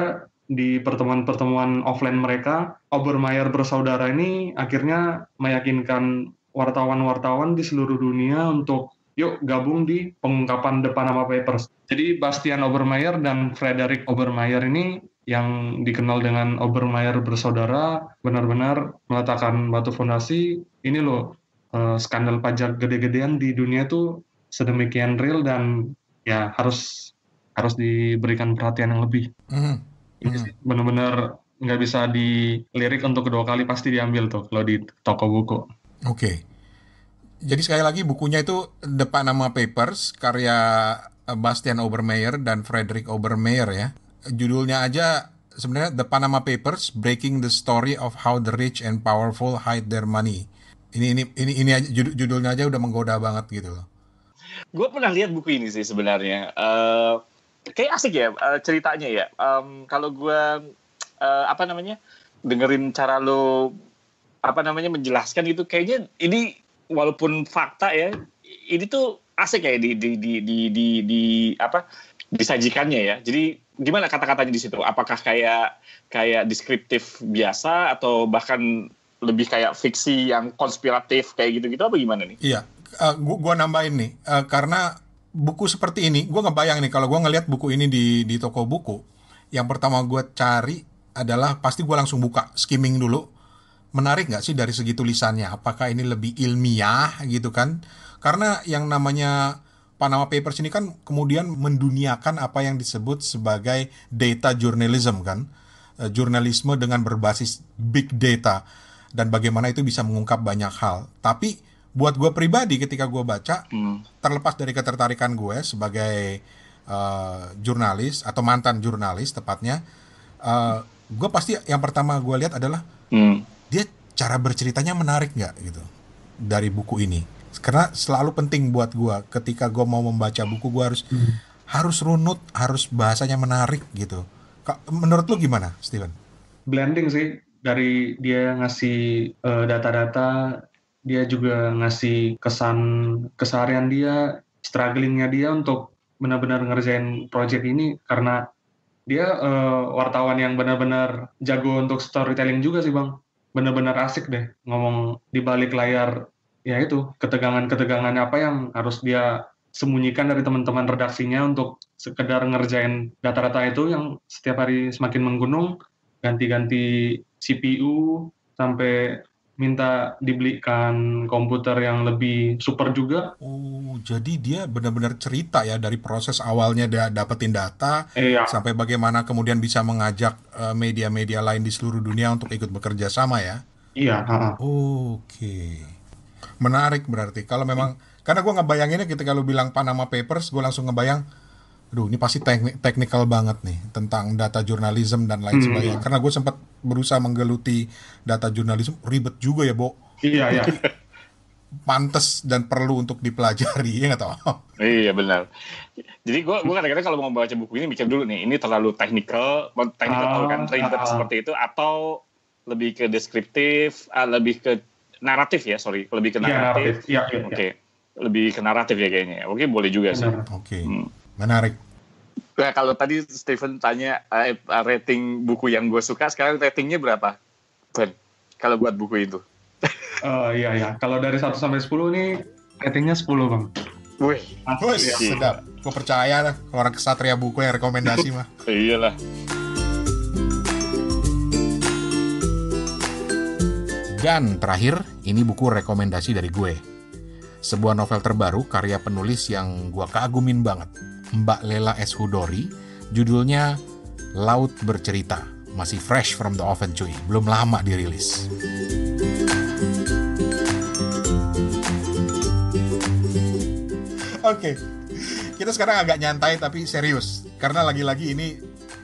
di pertemuan-pertemuan offline mereka, Obermeyer bersaudara ini akhirnya meyakinkan wartawan-wartawan di seluruh dunia untuk yuk gabung di pengungkapan depan nama papers. Jadi Bastian Obermeyer dan Frederick Obermeyer ini yang dikenal dengan Obermeyer bersaudara benar-benar meletakkan batu fondasi ini loh eh, skandal pajak gede-gedean di dunia itu sedemikian real dan ya harus harus diberikan perhatian yang lebih. Mm. Ini mm. benar-benar nggak bisa dilirik untuk kedua kali pasti diambil tuh kalau di toko buku.
Oke. Okay. Jadi sekali lagi bukunya itu depan nama Papers karya eh, Bastian Obermeyer dan Frederick Obermeyer ya judulnya aja sebenarnya The Panama Papers Breaking the Story of How the Rich and Powerful Hide Their Money. Ini ini ini ini aja, judulnya aja udah menggoda banget gitu loh.
Gue pernah lihat buku ini sih sebenarnya. Uh, kayak asik ya uh, ceritanya ya. Um, kalau gue uh, apa namanya dengerin cara lo apa namanya menjelaskan gitu, kayaknya ini walaupun fakta ya, ini tuh asik ya di di di di di, di apa disajikannya ya. Jadi gimana kata-katanya di situ? Apakah kayak kayak deskriptif biasa atau bahkan lebih kayak fiksi yang konspiratif kayak gitu-gitu apa gimana nih?
Iya, uh, gua, nambahin nih uh, karena buku seperti ini, gua ngebayang nih kalau gua ngelihat buku ini di di toko buku, yang pertama gua cari adalah pasti gua langsung buka skimming dulu. Menarik nggak sih dari segi tulisannya? Apakah ini lebih ilmiah gitu kan? Karena yang namanya Panama Papers ini kan kemudian menduniakan apa yang disebut sebagai data journalism kan, e, jurnalisme dengan berbasis big data dan bagaimana itu bisa mengungkap banyak hal. Tapi buat gue pribadi ketika gue baca, hmm. terlepas dari ketertarikan gue sebagai uh, jurnalis atau mantan jurnalis tepatnya, uh, eh, gue pasti yang pertama gue lihat adalah hmm. dia cara berceritanya menarik nggak gitu dari buku ini karena selalu penting buat gue ketika gue mau membaca buku gue harus hmm. harus runut harus bahasanya menarik gitu menurut lu gimana Steven?
Blending sih dari dia ngasih eh, data-data uh, dia juga ngasih kesan keseharian dia strugglingnya dia untuk benar-benar ngerjain project ini karena dia uh, wartawan yang benar-benar jago untuk storytelling juga sih bang benar-benar asik deh ngomong di balik layar ya itu ketegangan-ketegangan apa yang harus dia sembunyikan dari teman-teman redaksinya untuk sekedar ngerjain data-data itu yang setiap hari semakin menggunung, ganti-ganti CPU sampai minta dibelikan komputer yang lebih super
juga. Oh, jadi dia benar-benar cerita ya dari proses awalnya dia dapetin data iya. sampai bagaimana kemudian bisa mengajak eh, media-media lain di seluruh dunia untuk ikut bekerja sama ya. Iya. Oke. Okay menarik berarti kalau memang hmm. karena gue ngebayanginnya ketika lu bilang Panama Papers gue langsung ngebayang aduh ini pasti teknik teknikal banget nih tentang data jurnalism dan lain hmm. sebagainya karena gue sempat berusaha menggeluti data jurnalism ribet juga ya Bo iya iya pantas dan perlu untuk dipelajari ya nggak tahu
iya benar jadi gue gue kadang-kadang kalau mau baca buku ini mikir dulu nih ini terlalu teknikal, teknikal ah, kan ribet ah, ah. seperti itu atau lebih ke deskriptif ah, lebih ke naratif ya sorry lebih ke iya, naratif. Ya, naratif. Ya, ya, Oke okay. ya. lebih ke naratif ya kayaknya. Ya. Oke boleh juga sih. Oke
okay. hmm. menarik.
Nah, kalau tadi Steven tanya eh, rating buku yang gue suka, sekarang ratingnya berapa, Ben? Kalau buat buku itu?
Uh, iya, iya. Kalau dari 1 sampai sepuluh nih ratingnya 10, Bang.
Wih, Wih ya. sedap. Gue percaya lah, orang kesatria buku yang rekomendasi mah. Iyalah. Dan terakhir, ini buku rekomendasi dari gue. Sebuah novel terbaru karya penulis yang gue kagumin banget. Mbak Lela S. Hudori, judulnya Laut Bercerita. Masih fresh from the oven cuy, belum lama dirilis. Oke, okay. kita sekarang agak nyantai tapi serius. Karena lagi-lagi ini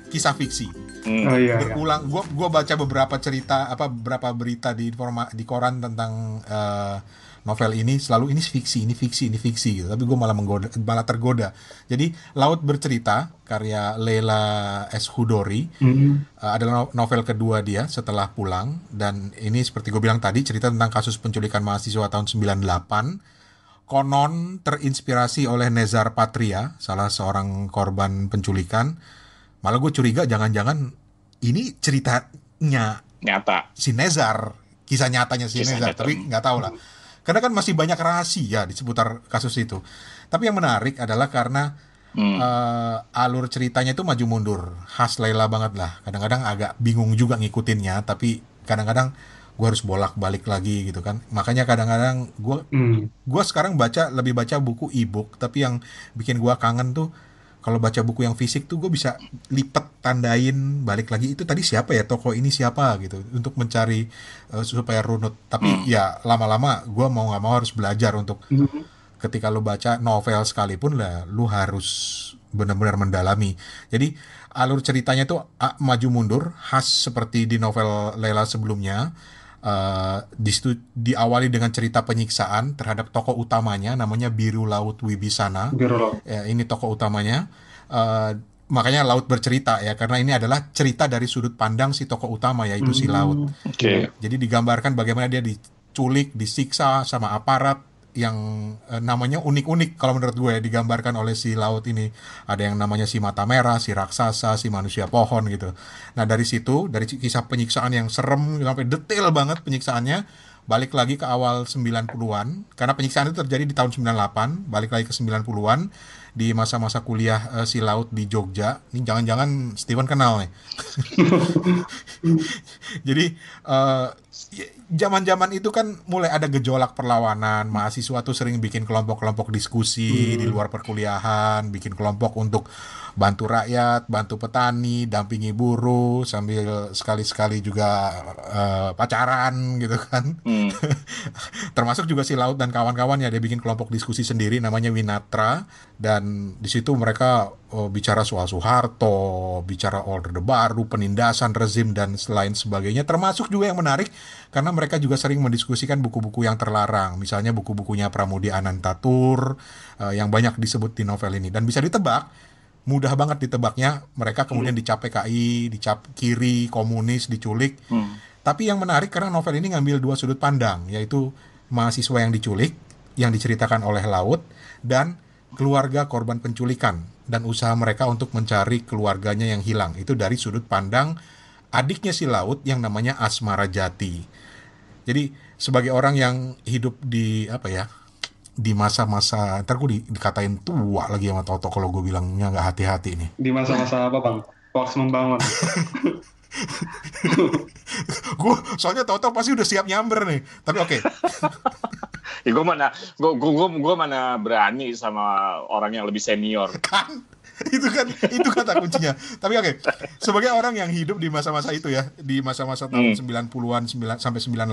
kisah fiksi Hmm. Oh, iya, berulang. Iya. Gue gua baca beberapa cerita apa beberapa berita di informa, di koran tentang uh, novel ini selalu ini fiksi, ini fiksi, ini fiksi gitu. Tapi gue malah menggoda, malah tergoda. Jadi Laut Bercerita karya Leila S Hudori hmm uh, adalah novel kedua dia setelah Pulang dan ini seperti gue bilang tadi cerita tentang kasus penculikan mahasiswa tahun 98 konon terinspirasi oleh Nezar Patria, salah seorang korban penculikan Malah gue curiga jangan-jangan ini ceritanya nyata. Si Nezar, kisah nyatanya si kisah Nezar, nyata. tapi nggak tahu lah. Karena kan masih banyak rahasia di seputar kasus itu. Tapi yang menarik adalah karena hmm. uh, alur ceritanya itu maju mundur, khas Laila banget lah. Kadang-kadang agak bingung juga ngikutinnya, tapi kadang-kadang gue harus bolak-balik lagi gitu kan. Makanya kadang-kadang gue hmm. gue sekarang baca lebih baca buku e-book, tapi yang bikin gue kangen tuh kalau baca buku yang fisik tuh gue bisa lipat tandain balik lagi itu tadi siapa ya toko ini siapa gitu untuk mencari uh, supaya runut tapi mm. ya lama-lama gue mau nggak mau harus belajar untuk hmm. ketika lo baca novel sekalipun lah lu harus benar-benar mendalami jadi alur ceritanya tuh maju mundur khas seperti di novel Lela sebelumnya uh, eh, situ diawali dengan cerita penyiksaan terhadap tokoh utamanya namanya Biru Laut Wibisana. Biru Laut. Ya, ini tokoh utamanya. Uh, makanya laut bercerita ya karena ini adalah cerita dari sudut pandang si tokoh utama yaitu hmm, si laut. Okay. Jadi digambarkan bagaimana dia diculik, disiksa sama aparat yang uh, namanya unik-unik kalau menurut gue digambarkan oleh si laut ini ada yang namanya si mata merah si raksasa si manusia pohon gitu nah dari situ dari kisah penyiksaan yang serem sampai detail banget penyiksaannya balik lagi ke awal 90-an karena penyiksaan itu terjadi di tahun 98 balik lagi ke 90-an di masa-masa kuliah uh, si laut di Jogja. Ini jangan-jangan Steven kenal nih. Jadi eh, ya, zaman-zaman uh, itu kan mulai ada gejolak perlawanan. Mahasiswa tuh sering bikin kelompok-kelompok diskusi hmm. di luar perkuliahan, bikin kelompok untuk bantu rakyat, bantu petani, dampingi buruh sambil sekali-sekali juga uh, pacaran gitu kan. Hmm. Termasuk juga si Laut dan kawan-kawannya dia bikin kelompok diskusi sendiri namanya Winatra dan di situ mereka uh, bicara soal Soeharto, bicara Orde Baru, penindasan rezim dan lain sebagainya. Termasuk juga yang menarik karena mereka juga sering mendiskusikan buku-buku yang terlarang, misalnya buku-bukunya Pramudi Anantatur uh, yang banyak disebut di novel ini dan bisa ditebak mudah banget ditebaknya mereka kemudian hmm. dicap PKI, dicap kiri, komunis, diculik. Hmm. Tapi yang menarik karena novel ini ngambil dua sudut pandang, yaitu mahasiswa yang diculik yang diceritakan oleh Laut dan keluarga korban penculikan dan usaha mereka untuk mencari keluarganya yang hilang. Itu dari sudut pandang adiknya si Laut yang namanya Asmara Jati. Jadi sebagai orang yang hidup di apa ya di masa-masa ntar gue di, dikatain tua lagi sama Toto kalau gue bilangnya nggak hati-hati nih di masa-masa apa bang hoax membangun gue soalnya Toto pasti udah siap nyamber nih tapi oke okay. ya, gue mana gue gue
gue mana berani sama orang yang lebih senior kan itu kan
itu kata kuncinya. Tapi oke, okay. sebagai orang yang hidup di masa-masa itu ya, di masa-masa tahun hmm. 90-an 9, sampai 98,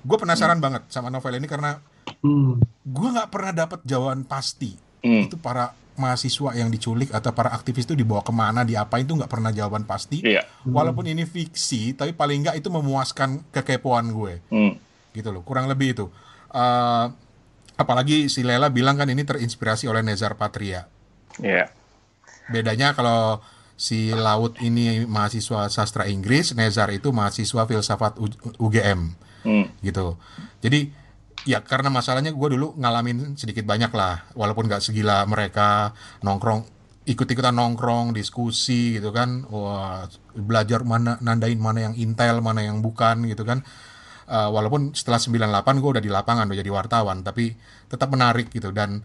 gue penasaran hmm. banget sama novel ini karena Hmm. Gue nggak pernah dapat jawaban pasti. Hmm. Itu para mahasiswa yang diculik atau para aktivis itu dibawa kemana, diapain itu nggak pernah jawaban pasti. Iya. Hmm. Walaupun ini fiksi, tapi paling nggak itu memuaskan kekepoan gue. Hmm. Gitu loh, kurang lebih itu. Uh, apalagi si Lela bilang kan ini terinspirasi oleh Nezar Patria. Iya. Bedanya kalau si Laut ini mahasiswa sastra Inggris, Nezar itu mahasiswa filsafat UGM. Hmm. Gitu. Jadi ya karena masalahnya gue dulu ngalamin sedikit banyak lah walaupun gak segila mereka nongkrong ikut-ikutan nongkrong diskusi gitu kan wah belajar mana nandain mana yang intel mana yang bukan gitu kan uh, walaupun setelah 98 gue udah di lapangan udah jadi wartawan tapi tetap menarik gitu dan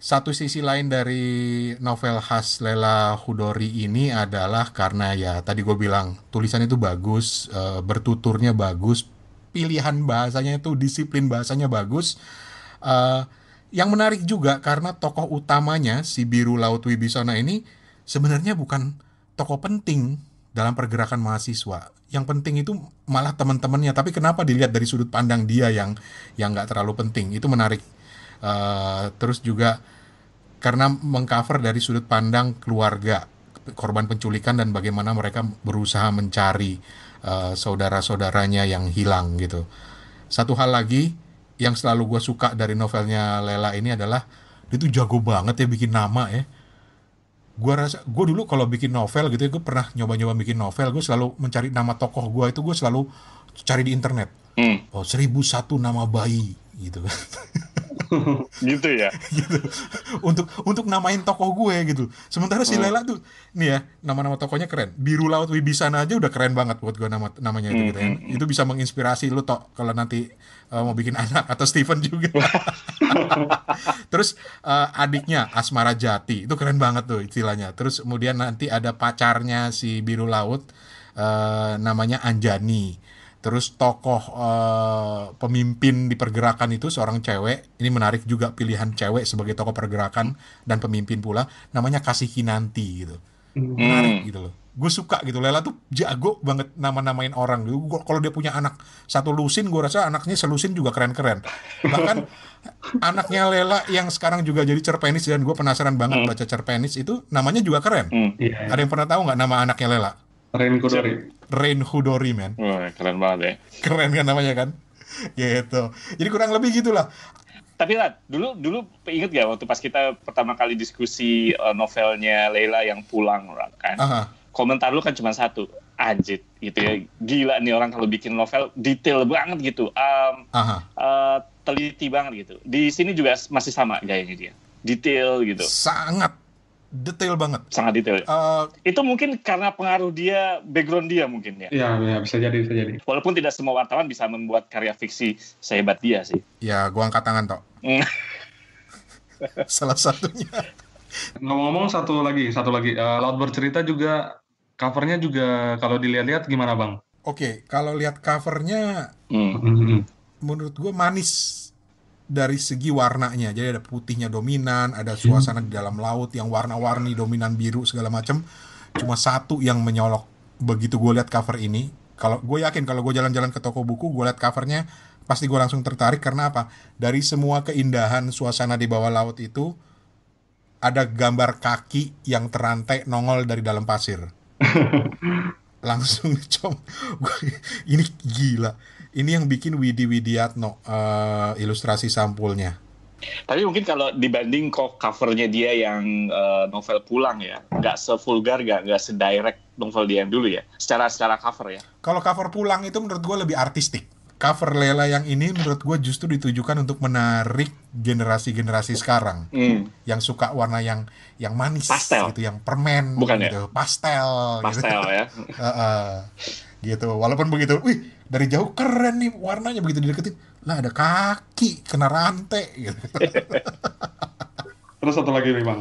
satu sisi lain dari novel khas Lela Hudori ini adalah karena ya tadi gue bilang tulisannya itu bagus, e, bertuturnya bagus, pilihan bahasanya itu disiplin bahasanya bagus. Uh, yang menarik juga karena tokoh utamanya si Biru Laut Wibisona ini sebenarnya bukan tokoh penting dalam pergerakan mahasiswa. Yang penting itu malah teman-temannya. Tapi kenapa dilihat dari sudut pandang dia yang yang nggak terlalu penting? Itu menarik. Uh, terus juga karena mengcover dari sudut pandang keluarga korban penculikan dan bagaimana mereka berusaha mencari uh, saudara-saudaranya yang hilang gitu. Satu hal lagi yang selalu gue suka dari novelnya Lela ini adalah dia tuh jago banget ya bikin nama ya. Gue rasa gue dulu kalau bikin novel gitu, ya, gue pernah nyoba-nyoba bikin novel, gue selalu mencari nama tokoh gue itu gue selalu cari di internet. Hmm. Oh, seribu satu nama bayi gitu. gitu ya gitu untuk untuk namain tokoh gue gitu sementara si hmm. Lela tuh nih ya nama-nama tokohnya keren biru laut wibisana aja udah keren banget buat gue nama namanya itu gitu ya hmm, hmm, itu bisa menginspirasi lu tok kalau nanti uh, mau bikin anak atau Steven juga terus uh, adiknya Asmara Jati itu keren banget tuh istilahnya terus kemudian nanti ada pacarnya si biru laut uh, namanya Anjani Terus tokoh uh, pemimpin di pergerakan itu seorang cewek. Ini menarik juga pilihan cewek sebagai tokoh pergerakan dan pemimpin pula. Namanya Kasih Kinanti gitu. Hmm. Menarik hmm. gitu loh. Gue suka gitu. Lela tuh jago banget nama-namain orang. Gitu. Kalau dia punya anak satu lusin, gue rasa anaknya selusin juga keren-keren. Bahkan anaknya Lela yang sekarang juga jadi cerpenis dan gue penasaran banget hmm. baca cerpenis itu namanya juga keren. Hmm. Iya. Ada yang pernah tahu nggak nama anaknya Lela? Rain Kudori. Rain Kudori, man.
Wah, keren banget ya.
Keren kan namanya kan? gitu. Jadi kurang lebih gitulah. Tapi lah, dulu
dulu inget gak waktu pas kita pertama kali diskusi eh, novelnya Leila yang pulang kan? Aha. Komentar lu kan cuma satu, Anjit, gitu ya. Gila nih orang kalau bikin novel detail banget gitu. Um, Uh, teliti banget gitu. Di sini juga masih sama gayanya dia. Detail gitu. Sangat detail banget. Sangat detail. Uh, itu mungkin karena pengaruh dia, background dia mungkin ya. Iya,
ya, bisa jadi, bisa jadi.
Walaupun tidak semua wartawan bisa membuat karya fiksi sehebat dia sih.
Ya, gua angkat tangan toh. Hmm. Salah satunya.
Ngomong-ngomong satu lagi, satu lagi. Uh, Laut bercerita juga covernya juga kalau dilihat-lihat gimana bang?
Oke, okay, kalau lihat covernya, mm. menurut gue manis dari segi warnanya. Jadi ada putihnya dominan, ada suasana di dalam laut yang warna-warni dominan biru segala macam. Cuma satu yang menyolok begitu gue lihat cover ini. Kalau gue yakin kalau gue jalan-jalan ke toko buku, gue lihat covernya pasti gue langsung tertarik karena apa? Dari semua keindahan suasana di bawah laut itu ada gambar kaki yang terantai nongol dari dalam pasir. langsung dicom ini gila ini yang bikin Widi Widiatno uh, ilustrasi sampulnya
tapi mungkin kalau dibanding kok covernya dia yang uh, novel pulang ya, nggak sevulgar, nggak nggak sedirect novel dia yang dulu ya. Secara secara cover ya.
Kalau cover pulang itu menurut gue lebih artistik cover Lela yang ini menurut gue justru ditujukan untuk menarik generasi-generasi sekarang hmm. yang suka warna yang yang manis pastel. gitu, yang permen Bukan gitu, ya? pastel, gitu. pastel gitu. ya. uh, uh, gitu. Walaupun begitu, wih dari jauh keren nih warnanya begitu dideketin, lah ada kaki kena rantai
gitu. Terus satu lagi nih bang,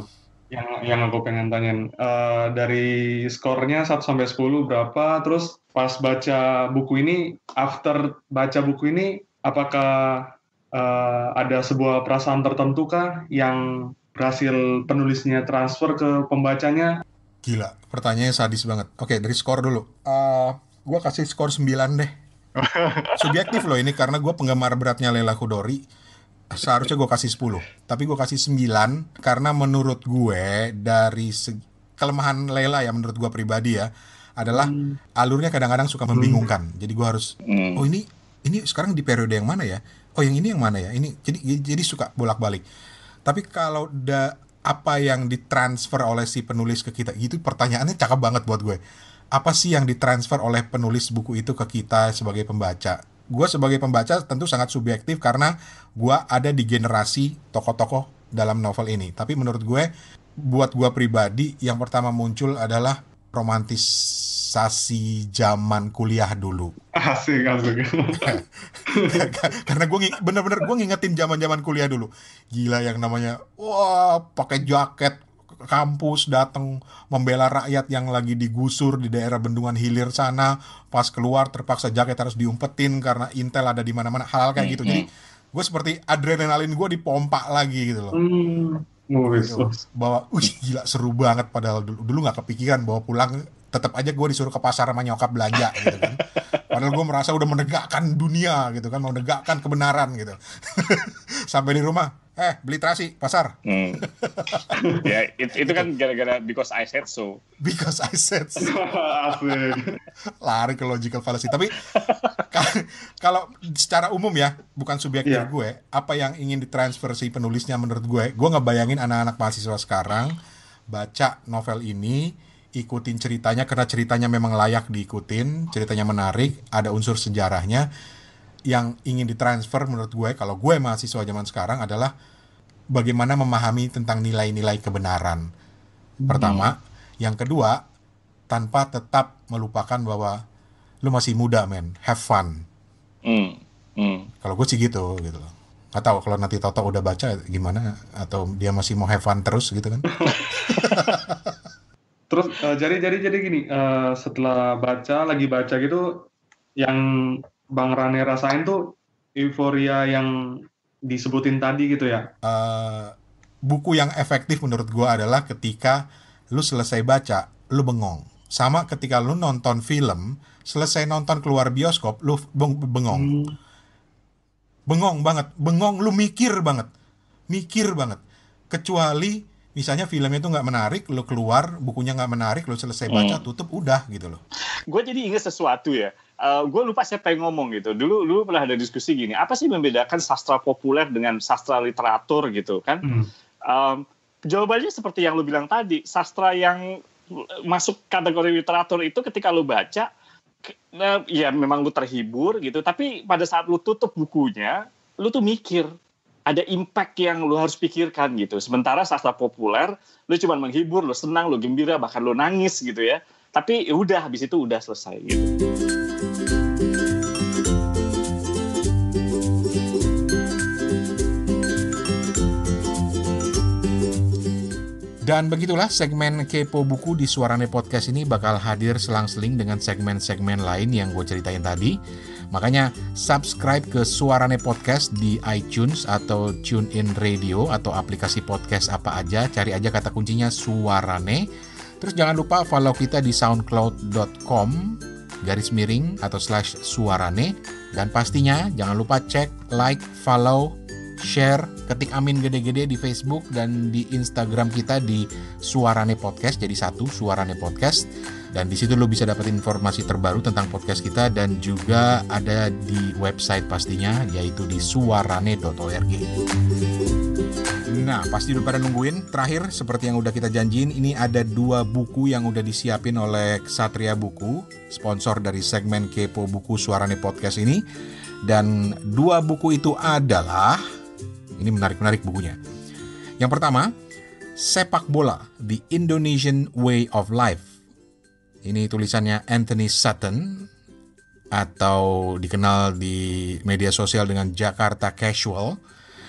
yang yang aku pengen tanyain uh, dari skornya 1 sampai sepuluh berapa? Terus pas baca buku ini after baca buku ini apakah uh, ada sebuah perasaan tertentu kah yang berhasil penulisnya transfer ke pembacanya?
Gila, pertanyaannya sadis banget. Oke, dari skor dulu. Uh, eh, gue kasih skor 9 deh. Subjektif loh ini karena gue penggemar beratnya Lela Kudori. Seharusnya gue kasih 10. Tapi gue kasih 9 karena menurut gue dari kelemahan Lela ya menurut gue pribadi ya adalah hmm. alurnya kadang-kadang suka membingungkan. Hmm. Jadi gue harus hmm. oh ini ini sekarang di periode yang mana ya? Oh yang ini yang mana ya? Ini jadi jadi suka bolak-balik. Tapi kalau da, apa yang ditransfer oleh si penulis ke kita itu pertanyaannya cakep banget buat gue. Apa sih yang ditransfer oleh penulis buku itu ke kita sebagai pembaca? Gue sebagai pembaca tentu sangat subjektif karena gue ada di generasi tokoh-tokoh dalam novel ini. Tapi menurut gue buat gue pribadi yang pertama muncul adalah romantisasi zaman kuliah dulu. Asik, asik. Karena gue bener-bener gue ngingetin zaman-zaman kuliah dulu. Gila yang namanya, wah pakai jaket kampus datang membela rakyat yang lagi digusur di daerah bendungan hilir sana pas keluar terpaksa jaket harus diumpetin karena intel ada di mana-mana hal, hal kayak hmm, gitu jadi hmm. gue seperti adrenalin gue dipompa lagi gitu loh hmm. Oh, gitu. gitu. Bawa, uh, gila seru banget padahal dulu dulu nggak kepikiran bawa pulang tetap aja gue disuruh ke pasar sama nyokap belanja gitu kan. Padahal gue merasa udah menegakkan dunia gitu kan, menegakkan kebenaran gitu. Sampai di rumah, eh beli terasi pasar. Hmm.
ya it, itu kan gara-gara because I said so.
Because I said so. Lari ke logical fallacy. Tapi kalau secara umum ya, bukan subjektif yeah. gue, apa yang ingin ditransfer si penulisnya menurut gue, gue ngebayangin anak-anak mahasiswa sekarang baca novel ini ikutin ceritanya karena ceritanya memang layak diikutin, ceritanya menarik, ada unsur sejarahnya yang ingin ditransfer menurut gue kalau gue mahasiswa zaman sekarang adalah bagaimana memahami tentang nilai-nilai kebenaran. Pertama, hmm. yang kedua, tanpa tetap melupakan bahwa lu masih muda, men, have fun. Hmm. Hmm. Kalau gue sih gitu gitu loh. Gak tahu kalau nanti Toto udah baca gimana atau dia masih mau have fun terus gitu kan. Terus
uh, jadi jadi jadi gini, uh, setelah baca lagi baca gitu yang Bang Rane rasain tuh euforia yang disebutin tadi gitu ya.
Uh, buku yang efektif menurut gue adalah ketika lu selesai baca, lu bengong. Sama ketika lu nonton film, selesai nonton keluar bioskop, lu bengong. Hmm. Bengong banget, bengong lu mikir banget. Mikir banget. Kecuali misalnya filmnya itu nggak menarik, lo keluar, bukunya nggak menarik, lo selesai baca, hmm. tutup, udah gitu loh.
Gue jadi inget sesuatu ya. Uh, eh, gue lupa siapa yang ngomong gitu. Dulu lu pernah ada diskusi gini. Apa sih membedakan sastra populer dengan sastra literatur gitu kan? Hmm. Um, jawabannya seperti yang lu bilang tadi. Sastra yang masuk kategori literatur itu ketika lu baca, eh, ya memang lu terhibur gitu. Tapi pada saat lu tutup bukunya, lu tuh mikir ada impact yang lu harus pikirkan gitu. Sementara sastra populer, lu cuma menghibur, lu senang, lu gembira, bahkan lu nangis gitu ya. Tapi ya udah, habis itu udah selesai gitu.
Dan begitulah segmen Kepo Buku di Suarane Podcast ini bakal hadir selang-seling dengan segmen-segmen lain yang gue ceritain tadi. Makanya subscribe ke Suarane Podcast di iTunes atau TuneIn Radio atau aplikasi podcast apa aja, cari aja kata kuncinya Suarane. Terus jangan lupa follow kita di soundcloud.com garis miring atau slash suarane dan pastinya jangan lupa cek like, follow, share, ketik amin gede-gede di Facebook dan di Instagram kita di Suarane Podcast jadi satu Suarane Podcast. Dan di situ lo bisa dapat informasi terbaru tentang podcast kita dan juga ada di website pastinya yaitu di suarane.org. Nah, pasti udah pada nungguin. Terakhir, seperti yang udah kita janjiin, ini ada dua buku yang udah disiapin oleh Satria Buku, sponsor dari segmen Kepo Buku Suarane Podcast ini. Dan dua buku itu adalah... Ini menarik-menarik bukunya. Yang pertama, Sepak Bola, The Indonesian Way of Life ini tulisannya Anthony Sutton atau dikenal di media sosial dengan Jakarta Casual.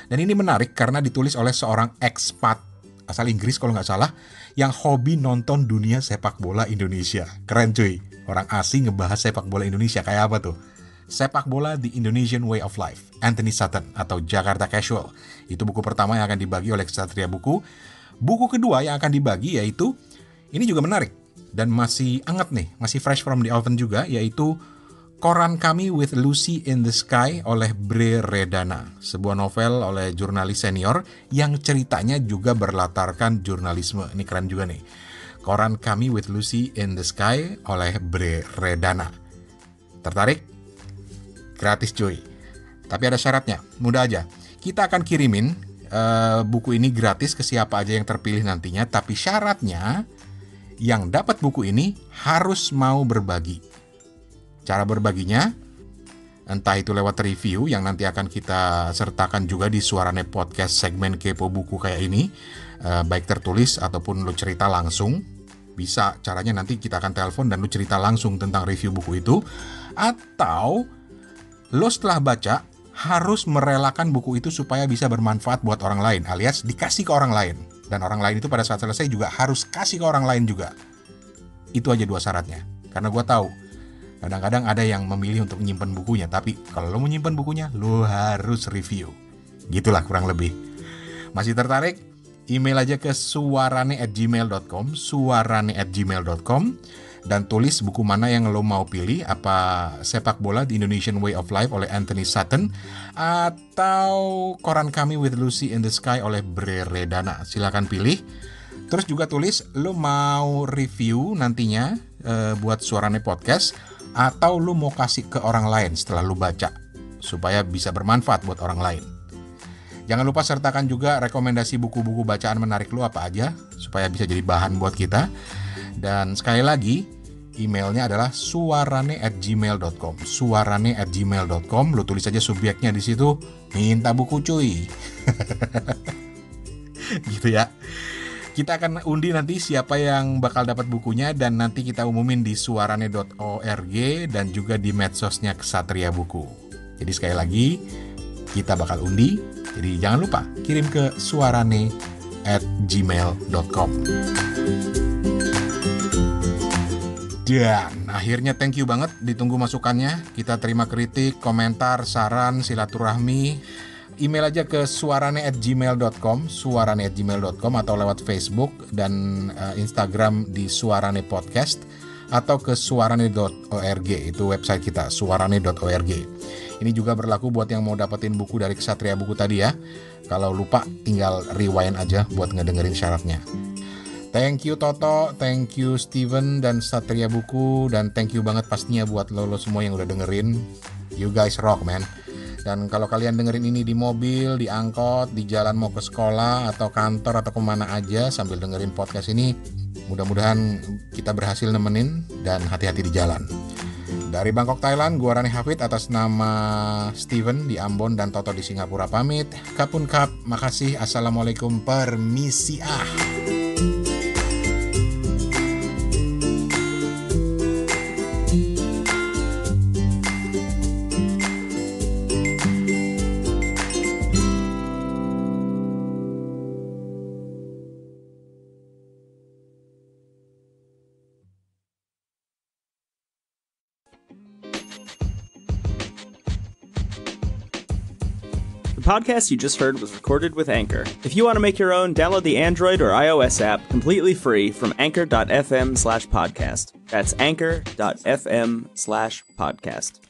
Dan ini menarik karena ditulis oleh seorang ekspat asal Inggris kalau nggak salah yang hobi nonton dunia sepak bola Indonesia. Keren cuy, orang asing ngebahas sepak bola Indonesia kayak apa tuh? Sepak Bola The Indonesian Way of Life, Anthony Sutton atau Jakarta Casual. Itu buku pertama yang akan dibagi oleh Satria Buku. Buku kedua yang akan dibagi yaitu, ini juga menarik, dan masih anget nih, masih fresh from the oven juga, yaitu Koran Kami with Lucy in the Sky oleh Bre Redana, sebuah novel oleh jurnalis senior yang ceritanya juga berlatarkan jurnalisme. Ini keren juga nih. Koran Kami with Lucy in the Sky oleh Bre Redana. Tertarik? Gratis cuy. Tapi ada syaratnya, mudah aja. Kita akan kirimin uh, buku ini gratis ke siapa aja yang terpilih nantinya, tapi syaratnya yang dapat buku ini harus mau berbagi. Cara berbaginya, entah itu lewat review yang nanti akan kita sertakan juga di Suarane Podcast segmen Kepo Buku kayak ini, eh, baik tertulis ataupun lo cerita langsung. Bisa caranya nanti kita akan telepon dan lo cerita langsung tentang review buku itu. Atau lo setelah baca harus merelakan buku itu supaya bisa bermanfaat buat orang lain alias dikasih ke orang lain dan orang lain itu pada saat selesai juga harus kasih ke orang lain juga. Itu aja dua syaratnya. Karena gue tahu kadang-kadang ada yang memilih untuk menyimpan bukunya, tapi kalau lo menyimpan bukunya, lo harus review. Gitulah kurang lebih. Masih tertarik? Email aja ke suarane@gmail.com, suarane@gmail.com dan tulis buku mana yang lo mau pilih apa sepak bola The Indonesian Way of Life oleh Anthony Sutton atau koran kami With Lucy in the Sky oleh Bre Redana. silakan pilih terus juga tulis lo mau review nantinya e, buat suarane podcast atau lo mau kasih ke orang lain setelah lo baca supaya bisa bermanfaat buat orang lain Jangan lupa sertakan juga rekomendasi buku-buku bacaan menarik lu apa aja supaya bisa jadi bahan buat kita. Dan sekali lagi, emailnya adalah suarane at gmail.com suarane at gmail.com lo tulis aja subjeknya di situ minta buku cuy gitu ya kita akan undi nanti siapa yang bakal dapat bukunya dan nanti kita umumin di suarane.org dan juga di medsosnya Kesatria Buku. Jadi sekali lagi kita bakal undi. Jadi jangan lupa kirim ke suarane@gmail.com. at gmail.com. Dan akhirnya thank you banget ditunggu masukannya. Kita terima kritik, komentar, saran, silaturahmi. Email aja ke suarane at gmail.com suarane at gmail.com atau lewat Facebook dan uh, Instagram di suarane podcast atau ke suarane.org itu website kita suarane.org ini juga berlaku buat yang mau dapetin buku dari Kesatria Buku tadi ya kalau lupa tinggal rewind aja buat ngedengerin syaratnya Thank you Toto, thank you Steven dan Satria Buku dan thank you banget pastinya buat lo, lo semua yang udah dengerin. You guys rock man. Dan kalau kalian dengerin ini di mobil, di angkot, di jalan mau ke sekolah atau kantor atau kemana aja sambil dengerin podcast ini, mudah-mudahan kita berhasil nemenin dan hati-hati di jalan. Dari Bangkok, Thailand, gua Rani Hafid atas nama Steven di Ambon dan Toto di Singapura pamit. Kapun kap, makasih. Assalamualaikum, permisi ah.
podcast you just heard was recorded with Anchor. If you want to make your own, download the Android or iOS app completely free from anchor.fm slash
podcast. That's anchor.fm slash podcast.